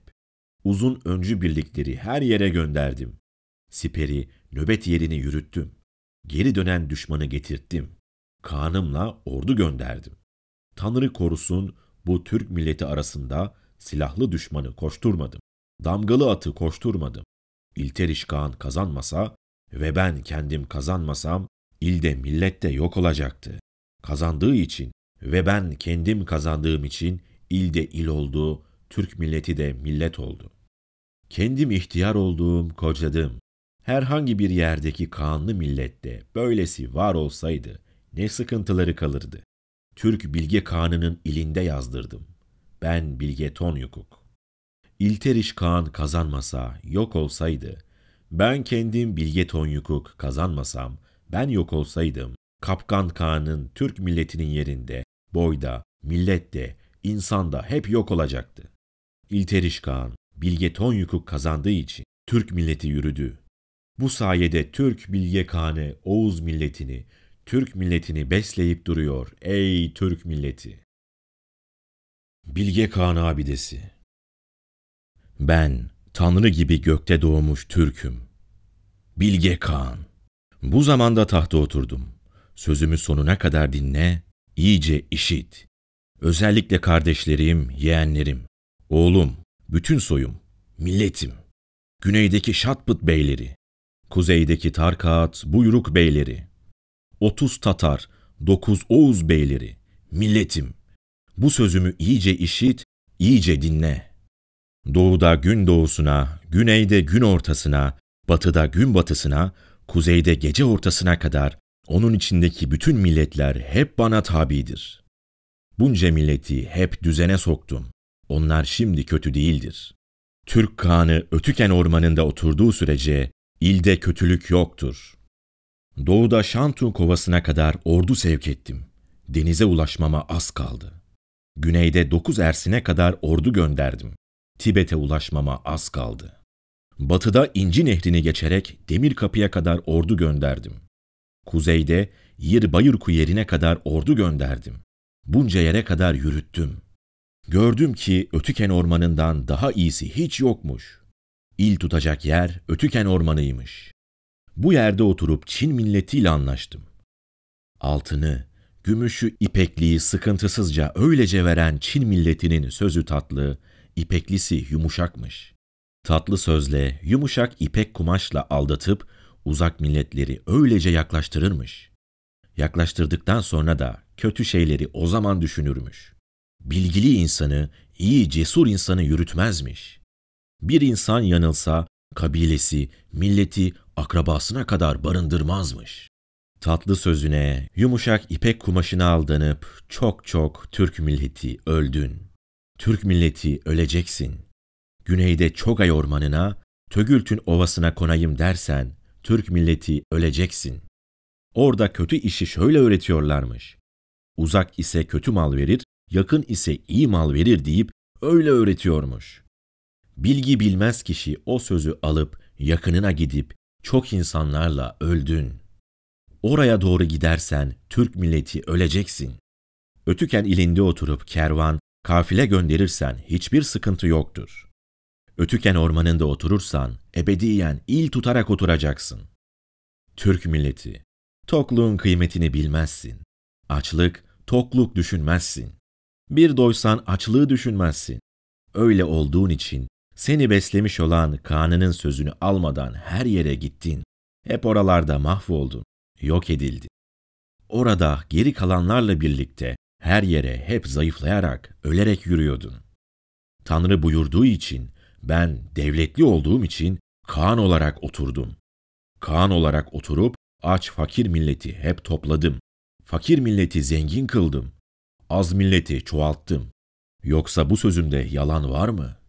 Uzun öncü birlikleri her yere gönderdim. Siperi, Nöbet yerini yürüttüm. Geri dönen düşmanı getirttim. Kanımla ordu gönderdim. Tanrı korusun bu Türk milleti arasında silahlı düşmanı koşturmadım. Damgalı atı koşturmadım. İlteriş Kağan kazanmasa ve ben kendim kazanmasam ilde millette yok olacaktı. Kazandığı için ve ben kendim kazandığım için ilde il oldu, Türk milleti de millet oldu. Kendim ihtiyar olduğum kocadım. Herhangi bir yerdeki kanlı millette böylesi var olsaydı ne sıkıntıları kalırdı. Türk Bilge Kağan'ının ilinde yazdırdım. Ben Bilge Ton Yukuk. İlteriş Kağan kazanmasa, yok olsaydı, ben kendim Bilge Ton Yukuk kazanmasam, ben yok olsaydım, Kapkan Kağan'ın Türk milletinin yerinde, boyda, millette, insanda hep yok olacaktı. İlteriş Kağan, Bilge Ton Yukuk kazandığı için Türk milleti yürüdü. Bu sayede Türk bilgekane Oğuz milletini, Türk milletini besleyip duruyor ey Türk milleti. Bilge Kağan abidesi Ben, Tanrı gibi gökte doğmuş Türk'üm. Bilge Kağan. Bu zamanda tahta oturdum. Sözümü sonuna kadar dinle, iyice işit. Özellikle kardeşlerim, yeğenlerim, oğlum, bütün soyum, milletim, güneydeki şatpıt beyleri, Kuzeydeki Tarkat, Buyruk beyleri, 30 Tatar, 9 Oğuz beyleri, milletim, bu sözümü iyice işit, iyice dinle. Doğuda gün doğusuna, güneyde gün ortasına, batıda gün batısına, kuzeyde gece ortasına kadar onun içindeki bütün milletler hep bana tabidir. Bunca milleti hep düzene soktum. Onlar şimdi kötü değildir. Türk Kağan'ı Ötüken Ormanı'nda oturduğu sürece İlde kötülük yoktur. Doğuda Şantun kovasına kadar ordu sevk ettim. Denize ulaşmama az kaldı. Güneyde dokuz ersine kadar ordu gönderdim. Tibet'e ulaşmama az kaldı. Batıda İnci Nehri'ni geçerek Demir Kapı'ya kadar ordu gönderdim. Kuzeyde Yir Bayırku yerine kadar ordu gönderdim. Bunca yere kadar yürüttüm. Gördüm ki Ötüken Ormanı'ndan daha iyisi hiç yokmuş.'' İl tutacak yer Ötüken Ormanı'ymış. Bu yerde oturup Çin milletiyle anlaştım. Altını, gümüşü, ipekliği sıkıntısızca öylece veren Çin milletinin sözü tatlı, ipeklisi yumuşakmış. Tatlı sözle, yumuşak ipek kumaşla aldatıp uzak milletleri öylece yaklaştırırmış. Yaklaştırdıktan sonra da kötü şeyleri o zaman düşünürmüş. Bilgili insanı, iyi cesur insanı yürütmezmiş. Bir insan yanılsa kabilesi, milleti, akrabasına kadar barındırmazmış. Tatlı sözüne, yumuşak ipek kumaşına aldanıp çok çok Türk milleti öldün. Türk milleti öleceksin. Güneyde Çogay ormanına, Tögültün ovasına konayım dersen Türk milleti öleceksin. Orada kötü işi şöyle öğretiyorlarmış. Uzak ise kötü mal verir, yakın ise iyi mal verir deyip öyle öğretiyormuş. Bilgi bilmez kişi o sözü alıp yakınına gidip çok insanlarla öldün. Oraya doğru gidersen Türk milleti öleceksin. Ötüken ilinde oturup kervan, kafile gönderirsen hiçbir sıkıntı yoktur. Ötüken ormanında oturursan ebediyen il tutarak oturacaksın. Türk milleti, tokluğun kıymetini bilmezsin. Açlık, tokluk düşünmezsin. Bir doysan açlığı düşünmezsin. Öyle olduğun için seni beslemiş olan Kaan'ın sözünü almadan her yere gittin. Hep oralarda mahvoldun, yok edildin. Orada geri kalanlarla birlikte her yere hep zayıflayarak, ölerek yürüyordun. Tanrı buyurduğu için, ben devletli olduğum için Kaan olarak oturdum. Kaan olarak oturup aç fakir milleti hep topladım. Fakir milleti zengin kıldım. Az milleti çoğalttım. Yoksa bu sözümde yalan var mı?''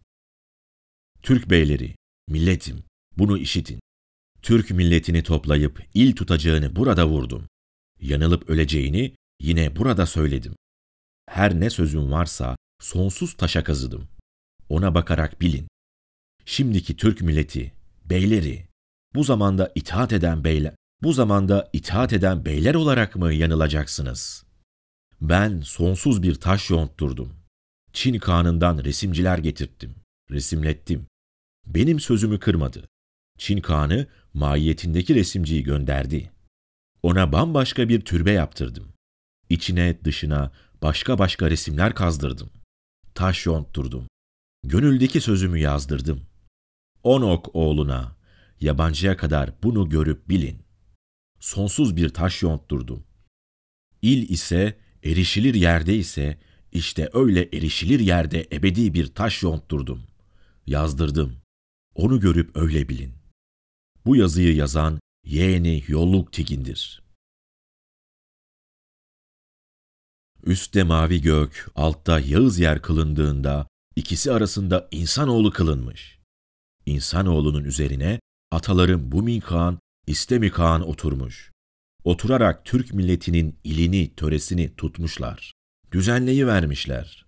Türk beyleri, milletim, bunu işitin. Türk milletini toplayıp il tutacağını burada vurdum. Yanılıp öleceğini yine burada söyledim. Her ne sözüm varsa sonsuz taşa kazıdım. Ona bakarak bilin. Şimdiki Türk milleti, beyleri, bu zamanda itaat eden beyler, bu zamanda itaat eden beyler olarak mı yanılacaksınız? Ben sonsuz bir taş yonturdum. Çin kanından resimciler getirttim, resimlettim benim sözümü kırmadı. Çin Kağan'ı mahiyetindeki resimciyi gönderdi. Ona bambaşka bir türbe yaptırdım. İçine dışına başka başka resimler kazdırdım. Taş yonturdum. Gönüldeki sözümü yazdırdım. Onok oğluna, yabancıya kadar bunu görüp bilin. Sonsuz bir taş yonturdum. İl ise, erişilir yerde ise, işte öyle erişilir yerde ebedi bir taş yonturdum. Yazdırdım. Onu görüp öyle bilin. Bu yazıyı yazan yeğeni Yolluk Tigin'dir. Üstte mavi gök, altta yağız yer kılındığında ikisi arasında insanoğlu kılınmış. İnsanoğlunun üzerine ataların Bumin Kağan, İstemi Kağan oturmuş. Oturarak Türk milletinin ilini, töresini tutmuşlar. Düzenleyi vermişler.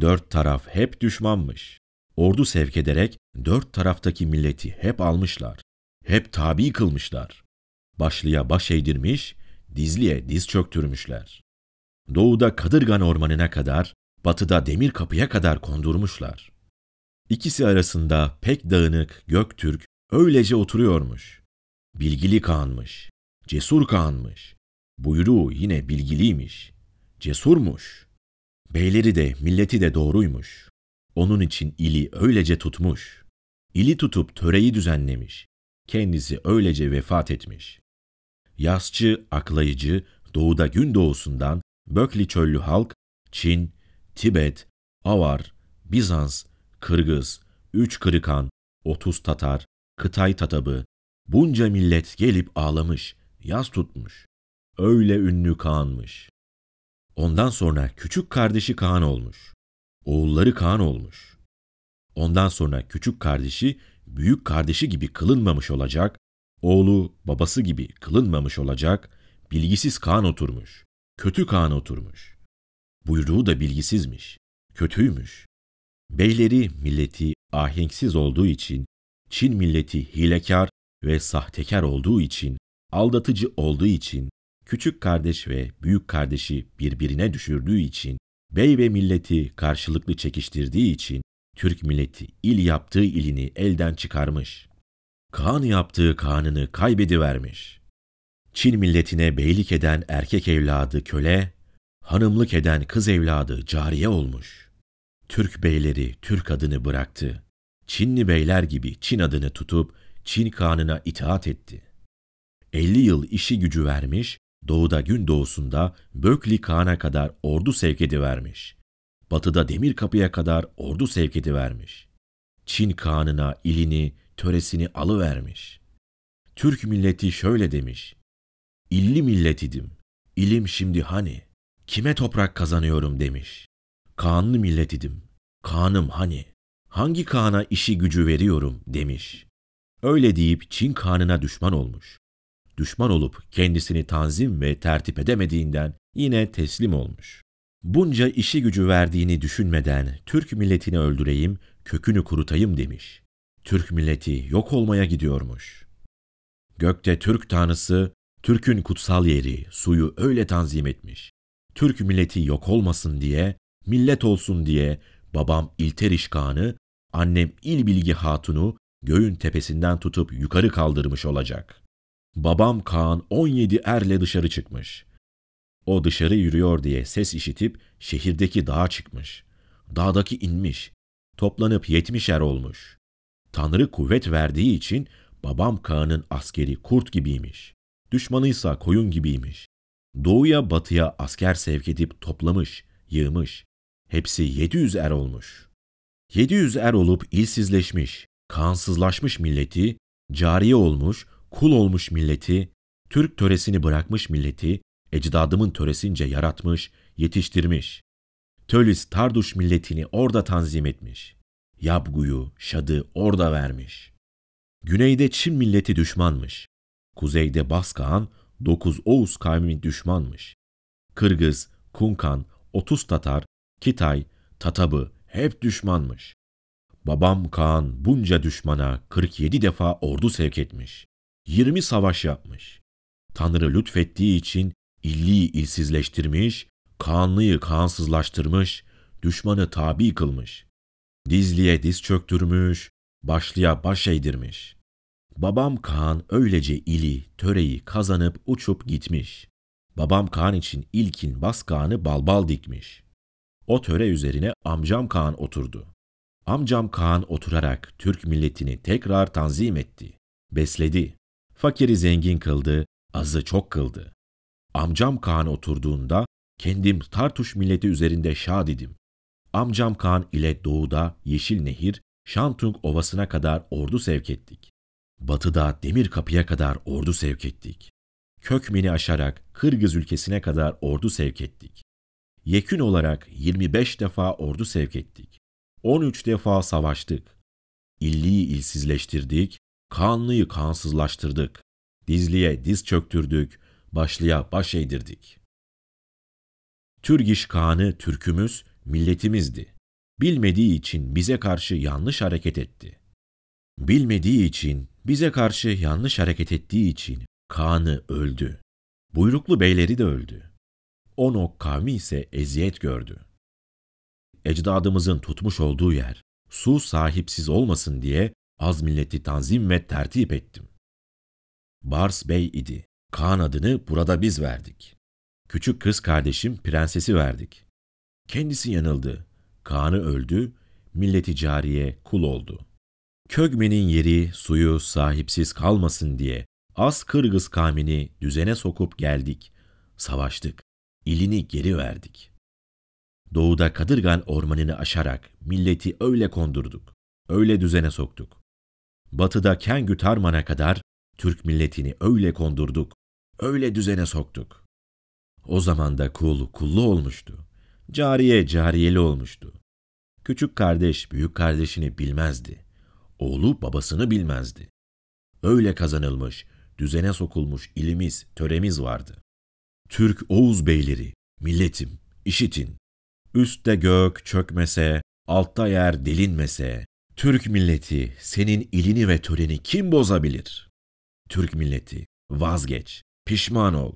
Dört taraf hep düşmanmış. Ordu sevk ederek dört taraftaki milleti hep almışlar, hep tabi kılmışlar. Başlıya baş eğdirmiş, dizliye diz çöktürmüşler. Doğuda Kadırgan Ormanı'na kadar, batıda Demir Kapı'ya kadar kondurmuşlar. İkisi arasında pek dağınık Göktürk öylece oturuyormuş. Bilgili Kaan'mış, cesur Kaan'mış. Buyruğu yine bilgiliymiş, cesurmuş. Beyleri de milleti de doğruymuş. Onun için ili öylece tutmuş. İli tutup töreyi düzenlemiş. Kendisi öylece vefat etmiş. Yasçı, aklayıcı, doğuda gün doğusundan, Bökli çöllü halk, Çin, Tibet, Avar, Bizans, Kırgız, Üç Kırıkan, Otuz Tatar, Kıtay Tatabı, bunca millet gelip ağlamış, yaz tutmuş. Öyle ünlü Kaan'mış. Ondan sonra küçük kardeşi Kaan olmuş. Oğulları Kaan olmuş. Ondan sonra küçük kardeşi büyük kardeşi gibi kılınmamış olacak, oğlu babası gibi kılınmamış olacak, bilgisiz Kaan oturmuş, kötü Kaan oturmuş. Buyruğu da bilgisizmiş, kötüymüş. Beyleri milleti ahenksiz olduğu için, Çin milleti hilekar ve sahtekar olduğu için, aldatıcı olduğu için, küçük kardeş ve büyük kardeşi birbirine düşürdüğü için, bey ve milleti karşılıklı çekiştirdiği için Türk milleti il yaptığı ilini elden çıkarmış. Kaan yaptığı kanını kaybedivermiş. Çin milletine beylik eden erkek evladı köle, hanımlık eden kız evladı cariye olmuş. Türk beyleri Türk adını bıraktı. Çinli beyler gibi Çin adını tutup Çin kanına itaat etti. 50 yıl işi gücü vermiş, Doğuda gün doğusunda Bökli Kağan'a kadar ordu sevk edivermiş. Batıda Demir Kapı'ya kadar ordu sevk edivermiş. Çin Kağan'ına ilini, töresini alıvermiş. Türk milleti şöyle demiş. İlli millet idim. İlim şimdi hani? Kime toprak kazanıyorum demiş. Kaanlı millet idim. Kaanım hani? Hangi Kaan'a işi gücü veriyorum demiş. Öyle deyip Çin Kaan'ına düşman olmuş düşman olup kendisini tanzim ve tertip edemediğinden yine teslim olmuş. Bunca işi gücü verdiğini düşünmeden Türk milletini öldüreyim, kökünü kurutayım demiş. Türk milleti yok olmaya gidiyormuş. Gökte Türk tanrısı, Türk'ün kutsal yeri, suyu öyle tanzim etmiş. Türk milleti yok olmasın diye, millet olsun diye babam İlteriş Kağan'ı, annem İl Bilgi Hatun'u göğün tepesinden tutup yukarı kaldırmış olacak.'' Babam Kaan 17 erle dışarı çıkmış. O dışarı yürüyor diye ses işitip şehirdeki dağa çıkmış. Dağdaki inmiş. Toplanıp 70 er olmuş. Tanrı kuvvet verdiği için babam Kaan'ın askeri kurt gibiymiş. Düşmanıysa koyun gibiymiş. Doğuya batıya asker sevk edip toplamış, yığmış. Hepsi 700 er olmuş. 700 er olup ilsizleşmiş, kansızlaşmış milleti, cariye olmuş, kul olmuş milleti, Türk töresini bırakmış milleti, ecdadımın töresince yaratmış, yetiştirmiş. Tölis Tarduş milletini orada tanzim etmiş. Yabguyu, Şad'ı orada vermiş. Güneyde Çin milleti düşmanmış. Kuzeyde Baskağan, dokuz Oğuz kavmi düşmanmış. Kırgız, Kunkan, otuz Tatar, Kitay, Tatabı hep düşmanmış. Babam Kaan bunca düşmana 47 defa ordu sevk etmiş. 20 savaş yapmış. Tanrı lütfettiği için illiyi ilsizleştirmiş, kanlıyı kansızlaştırmış, düşmanı tabi kılmış. Dizliye diz çöktürmüş, başlıya baş eğdirmiş. Babam Kaan öylece ili, töreyi kazanıp uçup gitmiş. Babam Kaan için ilkin bas Kaan'ı balbal dikmiş. O töre üzerine amcam Kaan oturdu. Amcam Kaan oturarak Türk milletini tekrar tanzim etti, besledi. Fakiri zengin kıldı, azı çok kıldı. Amcam Kaan oturduğunda kendim Tartuş milleti üzerinde şad idim. Amcam Kaan ile doğuda Yeşil Nehir, Şantung Ovası'na kadar ordu sevk ettik. Batıda Demir Kapı'ya kadar ordu sevk ettik. Kökmeni aşarak Kırgız ülkesine kadar ordu sevk ettik. Yekün olarak 25 defa ordu sevk ettik. 13 defa savaştık. İlliyi ilsizleştirdik, Kanlıyı kansızlaştırdık. Dizliye diz çöktürdük. Başlıya baş eğdirdik. Türgiş Kağan'ı Türkümüz, milletimizdi. Bilmediği için bize karşı yanlış hareket etti. Bilmediği için, bize karşı yanlış hareket ettiği için kanı öldü. Buyruklu beyleri de öldü. Onok kavmi ise eziyet gördü. Ecdadımızın tutmuş olduğu yer, su sahipsiz olmasın diye az milleti tanzim ve tertip ettim. Bars Bey idi. Kaan adını burada biz verdik. Küçük kız kardeşim prensesi verdik. Kendisi yanıldı. Kaan'ı öldü, milleti cariye kul oldu. Kögme'nin yeri, suyu sahipsiz kalmasın diye az Kırgız kamini düzene sokup geldik. Savaştık, İlini geri verdik. Doğuda Kadırgan ormanını aşarak milleti öyle kondurduk, öyle düzene soktuk. Batı'da Kengü Tarman'a kadar Türk milletini öyle kondurduk, öyle düzene soktuk. O zaman da kul kullu olmuştu. Cariye cariyeli olmuştu. Küçük kardeş büyük kardeşini bilmezdi. Oğlu babasını bilmezdi. Öyle kazanılmış, düzene sokulmuş ilimiz, töremiz vardı. Türk Oğuz beyleri, milletim, işitin. Üstte gök çökmese, altta yer delinmese, Türk milleti, senin ilini ve töreni kim bozabilir? Türk milleti, vazgeç, pişman ol.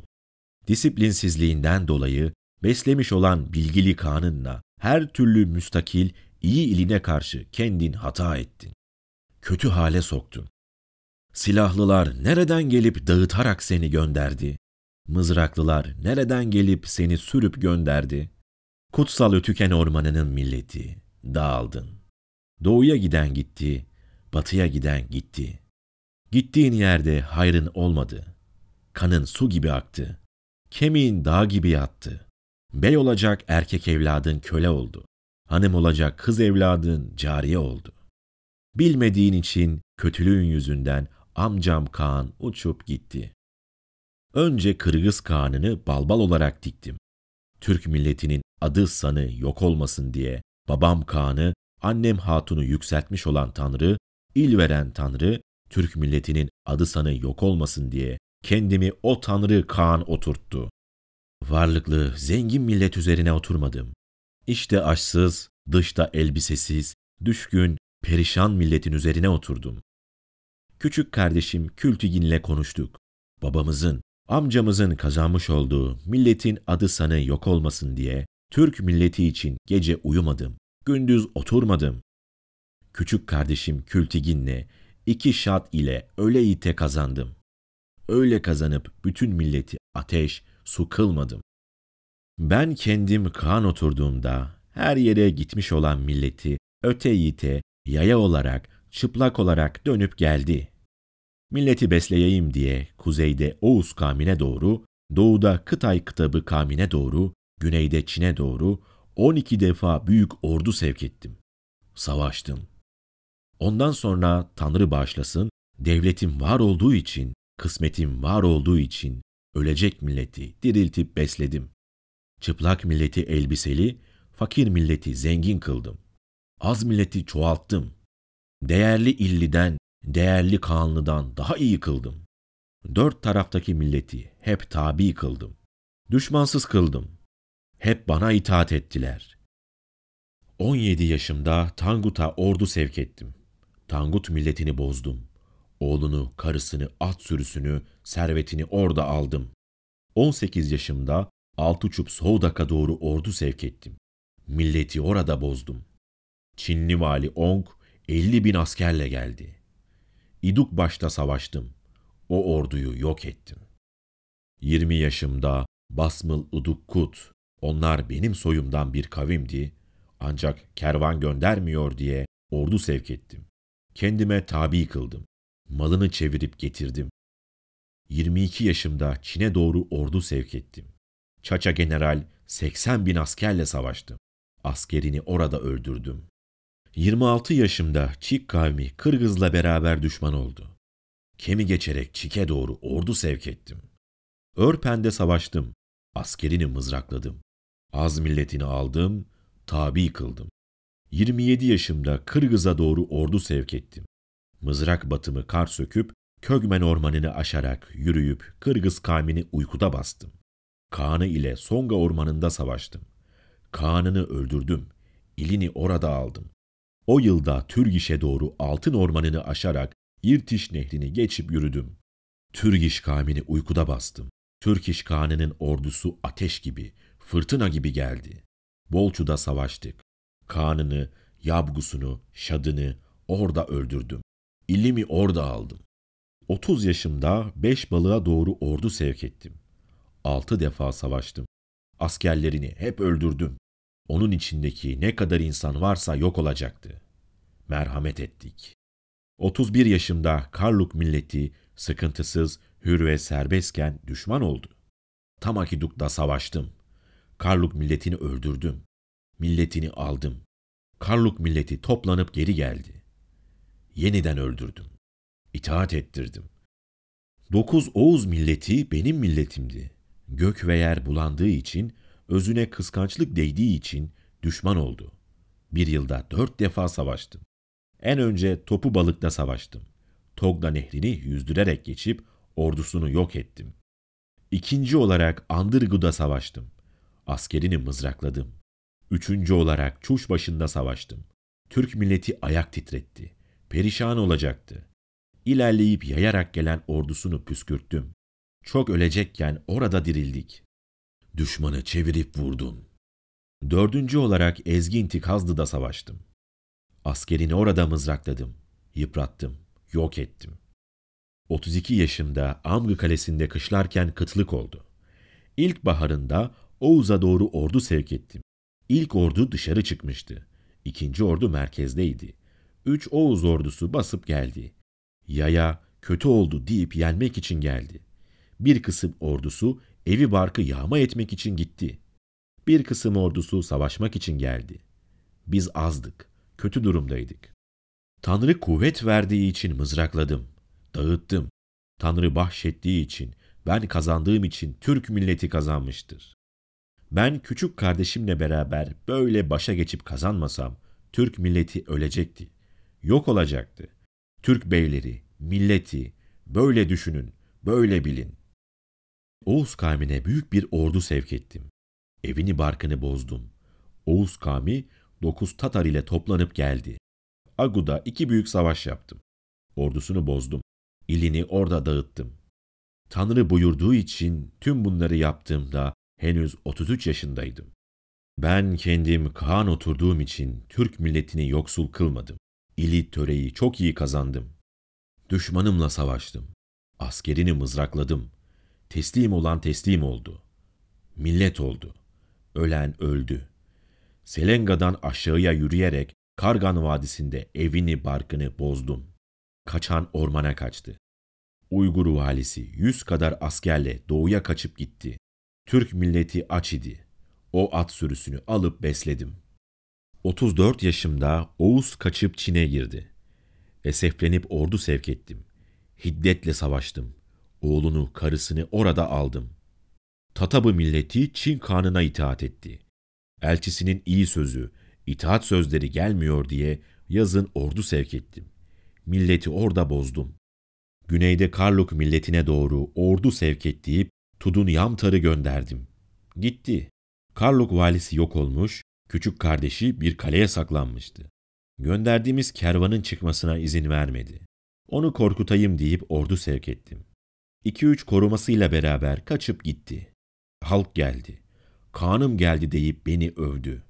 Disiplinsizliğinden dolayı beslemiş olan bilgili kanınla her türlü müstakil iyi iline karşı kendin hata ettin. Kötü hale soktun. Silahlılar nereden gelip dağıtarak seni gönderdi? Mızraklılar nereden gelip seni sürüp gönderdi? Kutsal Ötüken Ormanı'nın milleti, dağıldın. Doğuya giden gitti, batıya giden gitti. Gittiğin yerde hayrın olmadı. Kanın su gibi aktı. Kemiğin dağ gibi yattı. Bey olacak erkek evladın köle oldu. Hanım olacak kız evladın cariye oldu. Bilmediğin için kötülüğün yüzünden amcam Kaan uçup gitti. Önce Kırgız Kaan'ını balbal olarak diktim. Türk milletinin adı sanı yok olmasın diye babam Kaan'ı annem hatunu yükseltmiş olan Tanrı, il veren Tanrı, Türk milletinin adı sanı yok olmasın diye kendimi o Tanrı Kaan oturttu. Varlıklı, zengin millet üzerine oturmadım. İşte açsız, dışta elbisesiz, düşkün, perişan milletin üzerine oturdum. Küçük kardeşim Kültigin'le konuştuk. Babamızın, amcamızın kazanmış olduğu milletin adı sanı yok olmasın diye Türk milleti için gece uyumadım gündüz oturmadım. Küçük kardeşim Kültigin'le iki şat ile öyle ite kazandım. Öyle kazanıp bütün milleti ateş, su kılmadım. Ben kendim kan oturduğumda her yere gitmiş olan milleti öte yiğite yaya olarak, çıplak olarak dönüp geldi. Milleti besleyeyim diye kuzeyde Oğuz kamine doğru, doğuda Kıtay kıtabı kamine doğru, güneyde Çin'e doğru, 12 defa büyük ordu sevk ettim. Savaştım. Ondan sonra Tanrı bağışlasın, devletim var olduğu için, kısmetim var olduğu için ölecek milleti diriltip besledim. Çıplak milleti elbiseli, fakir milleti zengin kıldım. Az milleti çoğalttım. Değerli illiden, değerli kanlıdan daha iyi kıldım. Dört taraftaki milleti hep tabi kıldım. Düşmansız kıldım. Hep bana itaat ettiler. 17 yaşımda Tangut'a ordu sevk ettim. Tangut milletini bozdum. Oğlunu, karısını, at sürüsünü, servetini orada aldım. 18 yaşımda Altıçup Soğudak'a doğru ordu sevk ettim. Milleti orada bozdum. Çinli vali Ong 50 bin askerle geldi. İduk başta savaştım. O orduyu yok ettim. 20 yaşımda Basmıl Uduk Kut onlar benim soyumdan bir kavimdi ancak kervan göndermiyor diye ordu sevk ettim. Kendime tabi kıldım. Malını çevirip getirdim. 22 yaşımda Çin'e doğru ordu sevk ettim. Çaça General 80 bin askerle savaştım. Askerini orada öldürdüm. 26 yaşımda Çik kavmi Kırgız'la beraber düşman oldu. Kemi geçerek Çik'e doğru ordu sevk ettim. Örpen'de savaştım. Askerini mızrakladım. Az milletini aldım, tabi kıldım. 27 yaşımda Kırgız'a doğru ordu sevk ettim. Mızrak batımı kar söküp, Kögmen ormanını aşarak yürüyüp Kırgız kavmini uykuda bastım. Kaan'ı ile Songa ormanında savaştım. Kaan'ını öldürdüm. İlini orada aldım. O yılda Türgiş'e doğru Altın Ormanı'nı aşarak İrtiş Nehri'ni geçip yürüdüm. Türgiş kavmini uykuda bastım. Türkiş Kaan'ının ordusu ateş gibi, Fırtına gibi geldi. Bolçu'da savaştık. Kanını, Yabgusunu, Şadını orada öldürdüm. İlimi orada aldım. 30 yaşımda beş balığa doğru ordu sevk ettim. Altı defa savaştım. Askerlerini hep öldürdüm. Onun içindeki ne kadar insan varsa yok olacaktı. Merhamet ettik. 31 yaşımda Karluk milleti sıkıntısız, hür ve serbestken düşman oldu. Tamakiduk'ta savaştım. Karluk milletini öldürdüm. Milletini aldım. Karluk milleti toplanıp geri geldi. Yeniden öldürdüm. İtaat ettirdim. Dokuz Oğuz milleti benim milletimdi. Gök ve yer bulandığı için, özüne kıskançlık değdiği için düşman oldu. Bir yılda dört defa savaştım. En önce topu balıkta savaştım. Togda nehrini yüzdürerek geçip ordusunu yok ettim. İkinci olarak Andırgu'da savaştım. Askerini mızrakladım. Üçüncü olarak Çuş başında savaştım. Türk milleti ayak titretti. Perişan olacaktı. İlerleyip yayarak gelen ordusunu püskürttüm. Çok ölecekken orada dirildik. Düşmanı çevirip vurdum. Dördüncü olarak ezgintik Tikazlı'da savaştım. Askerini orada mızrakladım, yıprattım, yok ettim. 32 yaşımda Amgı Kalesi'nde kışlarken kıtlık oldu. İlk baharında Oğuz'a doğru ordu sevk ettim. İlk ordu dışarı çıkmıştı. İkinci ordu merkezdeydi. Üç Oğuz ordusu basıp geldi. Yaya kötü oldu deyip yenmek için geldi. Bir kısım ordusu evi barkı yağma etmek için gitti. Bir kısım ordusu savaşmak için geldi. Biz azdık, kötü durumdaydık. Tanrı kuvvet verdiği için mızrakladım, dağıttım. Tanrı bahşettiği için, ben kazandığım için Türk milleti kazanmıştır. Ben küçük kardeşimle beraber böyle başa geçip kazanmasam Türk milleti ölecekti. Yok olacaktı. Türk beyleri, milleti böyle düşünün, böyle bilin. Oğuz kavmine büyük bir ordu sevk ettim. Evini barkını bozdum. Oğuz kavmi dokuz Tatar ile toplanıp geldi. Agu'da iki büyük savaş yaptım. Ordusunu bozdum. İlini orada dağıttım. Tanrı buyurduğu için tüm bunları yaptığımda henüz 33 yaşındaydım. Ben kendim Kaan oturduğum için Türk milletini yoksul kılmadım. İli töreyi çok iyi kazandım. Düşmanımla savaştım. Askerini mızrakladım. Teslim olan teslim oldu. Millet oldu. Ölen öldü. Selenga'dan aşağıya yürüyerek Kargan Vadisi'nde evini barkını bozdum. Kaçan ormana kaçtı. Uygur valisi yüz kadar askerle doğuya kaçıp gitti. Türk milleti aç idi. O at sürüsünü alıp besledim. 34 yaşımda Oğuz kaçıp Çin'e girdi. Eseflenip ordu sevk ettim. Hiddetle savaştım. Oğlunu, karısını orada aldım. Tatabı milleti Çin kanına itaat etti. Elçisinin iyi sözü, itaat sözleri gelmiyor diye yazın ordu sevk ettim. Milleti orada bozdum. Güneyde Karluk milletine doğru ordu sevk ettiği Tudun Yamtar'ı gönderdim. Gitti. Karlok valisi yok olmuş, küçük kardeşi bir kaleye saklanmıştı. Gönderdiğimiz kervanın çıkmasına izin vermedi. Onu korkutayım deyip ordu sevk ettim. 2-3 korumasıyla beraber kaçıp gitti. Halk geldi. Kanım geldi deyip beni övdü.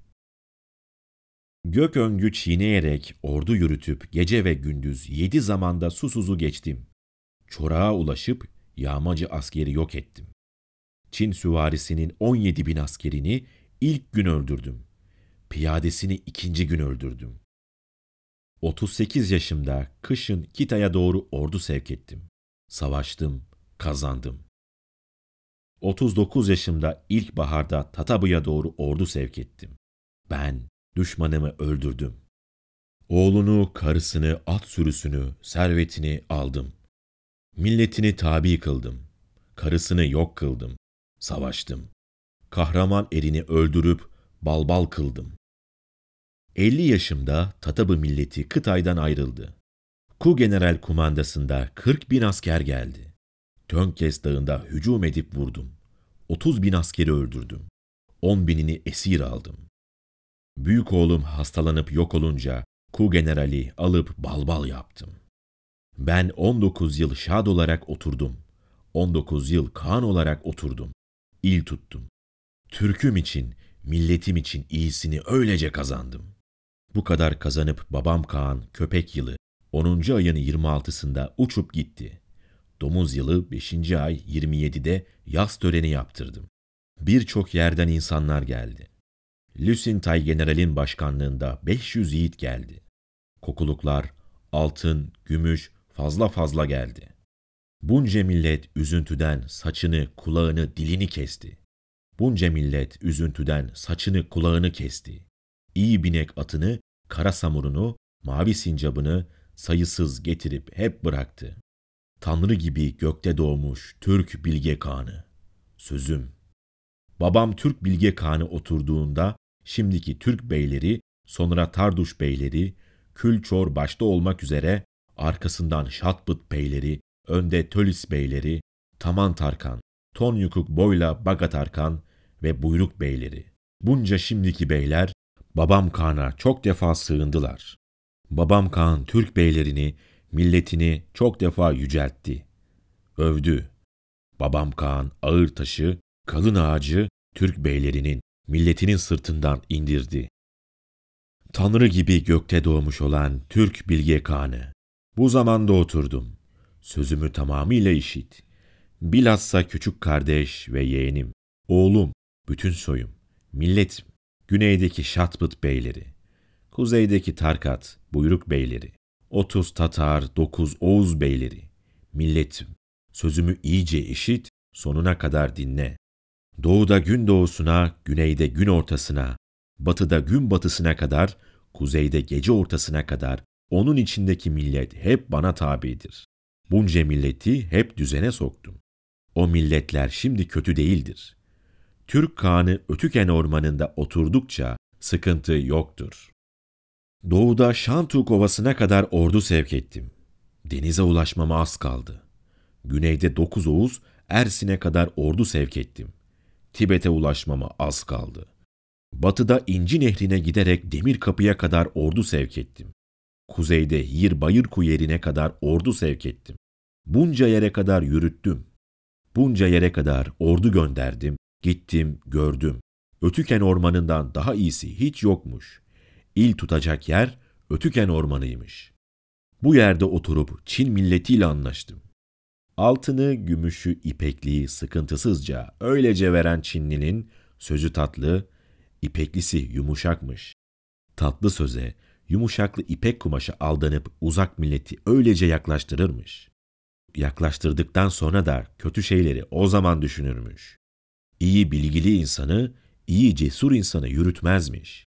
Gök öngü çiğneyerek ordu yürütüp gece ve gündüz yedi zamanda susuzu geçtim. Çorağa ulaşıp yağmacı askeri yok ettim. Çin süvarisinin 17 bin askerini ilk gün öldürdüm. Piyadesini ikinci gün öldürdüm. 38 yaşımda kışın Kita'ya doğru ordu sevk ettim. Savaştım, kazandım. 39 yaşımda ilkbaharda Tatabu'ya doğru ordu sevk ettim. Ben düşmanımı öldürdüm. Oğlunu, karısını, at sürüsünü, servetini aldım. Milletini tabi kıldım. Karısını yok kıldım savaştım. Kahraman erini öldürüp balbal kıldım. 50 yaşımda Tatabı milleti Kıtay'dan ayrıldı. Ku General kumandasında 40 bin asker geldi. Tönkes dağında hücum edip vurdum. 30 bin askeri öldürdüm. 10 binini esir aldım. Büyük oğlum hastalanıp yok olunca Ku General'i alıp balbal yaptım. Ben 19 yıl şad olarak oturdum. 19 yıl Kaan olarak oturdum il tuttum. Türküm için, milletim için iyisini öylece kazandım. Bu kadar kazanıp babam Kaan köpek yılı 10. ayın 26'sında uçup gitti. Domuz yılı 5. ay 27'de yaz töreni yaptırdım. Birçok yerden insanlar geldi. Lüsintay General'in başkanlığında 500 yiğit geldi. Kokuluklar, altın, gümüş fazla fazla geldi. Bunca millet üzüntüden saçını, kulağını, dilini kesti. Bunca millet üzüntüden saçını, kulağını kesti. İyi binek atını, kara samurunu, mavi sincabını sayısız getirip hep bıraktı. Tanrı gibi gökte doğmuş Türk Bilge Kağan'ı. Sözüm. Babam Türk Bilge Kağan'ı oturduğunda şimdiki Türk beyleri, sonra Tarduş beyleri, Külçor başta olmak üzere arkasından Şatbıt beyleri Önde Tölis beyleri, Taman Tarkan, Ton Yukuk Boyla Baga Tarkan ve Buyruk beyleri. Bunca şimdiki beyler Babam Kaan'a çok defa sığındılar. Babam Kaan Türk beylerini, milletini çok defa yüceltti. Övdü. Babam Kaan ağır taşı, kalın ağacı Türk beylerinin, milletinin sırtından indirdi. Tanrı gibi gökte doğmuş olan Türk Bilge Kaan'ı. Bu zamanda oturdum. Sözümü tamamıyla işit. Bilhassa küçük kardeş ve yeğenim, oğlum, bütün soyum, milletim, güneydeki Şatbıt beyleri, kuzeydeki Tarkat, Buyruk beyleri, otuz Tatar, dokuz Oğuz beyleri, milletim, sözümü iyice işit, sonuna kadar dinle. Doğuda gün doğusuna, güneyde gün ortasına, batıda gün batısına kadar, kuzeyde gece ortasına kadar, onun içindeki millet hep bana tabidir. Bunca milleti hep düzene soktum. O milletler şimdi kötü değildir. Türk Kağan'ı Ötüken Ormanı'nda oturdukça sıkıntı yoktur. Doğuda Şantuk Ovası'na kadar ordu sevk ettim. Denize ulaşmama az kaldı. Güneyde dokuz Oğuz, Ersin'e kadar ordu sevk ettim. Tibet'e ulaşmama az kaldı. Batıda İnci Nehri'ne giderek Demir Kapı'ya kadar ordu sevk ettim. Kuzeyde Bayırku yerine kadar ordu sevk ettim. Bunca yere kadar yürüttüm. Bunca yere kadar ordu gönderdim, gittim, gördüm. Ötüken ormanından daha iyisi hiç yokmuş. İl tutacak yer Ötüken ormanıymış. Bu yerde oturup Çin milletiyle anlaştım. Altını, gümüşü, ipekliği sıkıntısızca öylece veren Çinlinin sözü tatlı, ipeklisi yumuşakmış. Tatlı söze, yumuşaklı ipek kumaşa aldanıp uzak milleti öylece yaklaştırırmış. Yaklaştırdıktan sonra da kötü şeyleri o zaman düşünürmüş. İyi bilgili insanı, iyi cesur insanı yürütmezmiş.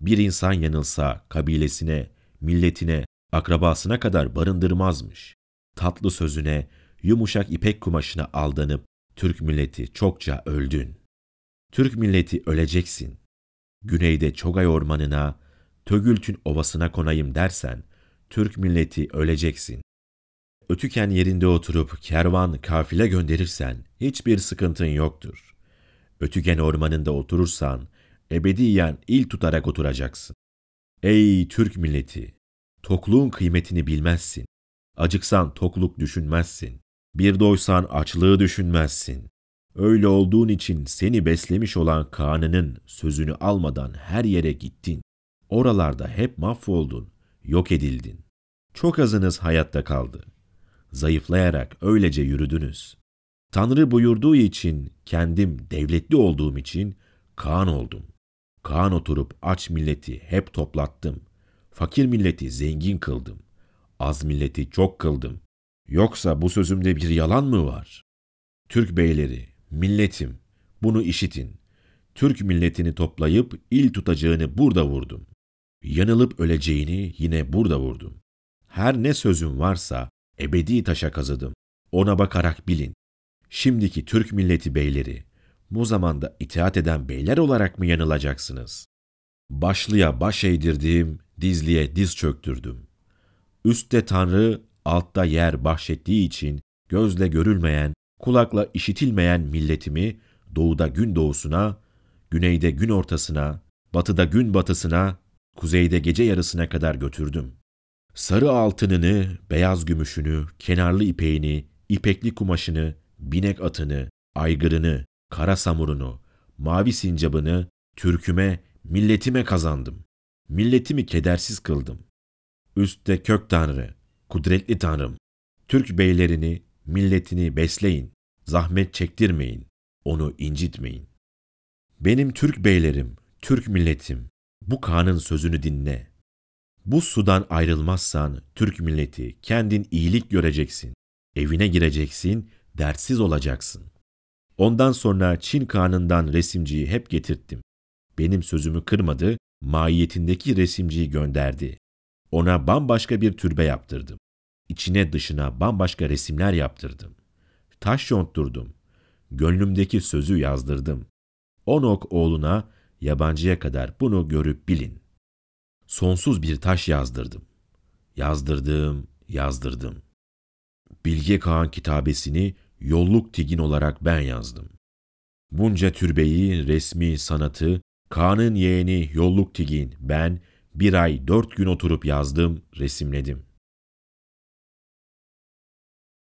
Bir insan yanılsa kabilesine, milletine, akrabasına kadar barındırmazmış. Tatlı sözüne, yumuşak ipek kumaşına aldanıp Türk milleti çokça öldün. Türk milleti öleceksin. Güneyde Çogay Ormanı'na, Tögült'ün ovasına konayım dersen, Türk milleti öleceksin. Ötüken yerinde oturup kervan kafile gönderirsen hiçbir sıkıntın yoktur. Ötüken ormanında oturursan ebediyen il tutarak oturacaksın. Ey Türk milleti! Tokluğun kıymetini bilmezsin. Acıksan tokluk düşünmezsin. Bir doysan açlığı düşünmezsin. Öyle olduğun için seni beslemiş olan kanının sözünü almadan her yere gittin. Oralarda hep mahvoldun, yok edildin. Çok azınız hayatta kaldı. Zayıflayarak öylece yürüdünüz. Tanrı buyurduğu için, kendim devletli olduğum için Kaan oldum. Kaan oturup aç milleti hep toplattım. Fakir milleti zengin kıldım. Az milleti çok kıldım. Yoksa bu sözümde bir yalan mı var? Türk beyleri, milletim, bunu işitin. Türk milletini toplayıp il tutacağını burada vurdum yanılıp öleceğini yine burada vurdum. Her ne sözüm varsa ebedi taşa kazıdım. Ona bakarak bilin. Şimdiki Türk milleti beyleri, bu zamanda itaat eden beyler olarak mı yanılacaksınız? Başlıya baş eğdirdim, dizliye diz çöktürdüm. Üstte Tanrı, altta yer bahşettiği için gözle görülmeyen, kulakla işitilmeyen milletimi doğuda gün doğusuna, güneyde gün ortasına, batıda gün batısına, kuzeyde gece yarısına kadar götürdüm. Sarı altınını, beyaz gümüşünü, kenarlı ipeğini, ipekli kumaşını, binek atını, aygırını, kara samurunu, mavi sincabını, türküme, milletime kazandım. Milletimi kedersiz kıldım. Üste kök tanrı, kudretli tanrım. Türk beylerini, milletini besleyin. Zahmet çektirmeyin. Onu incitmeyin. Benim Türk beylerim, Türk milletim, bu Kaan'ın sözünü dinle. Bu sudan ayrılmazsan Türk milleti kendin iyilik göreceksin. Evine gireceksin, dersiz olacaksın. Ondan sonra Çin Kaan'ından resimciyi hep getirttim. Benim sözümü kırmadı, maiyetindeki resimciyi gönderdi. Ona bambaşka bir türbe yaptırdım. İçine dışına bambaşka resimler yaptırdım. Taş yonturdum. Gönlümdeki sözü yazdırdım. Onok oğluna yabancıya kadar bunu görüp bilin. Sonsuz bir taş yazdırdım. Yazdırdım, yazdırdım. Bilge Kağan kitabesini yolluk tigin olarak ben yazdım. Bunca türbeyi, resmi, sanatı, Kaan'ın yeğeni yolluk tigin ben bir ay dört gün oturup yazdım, resimledim.''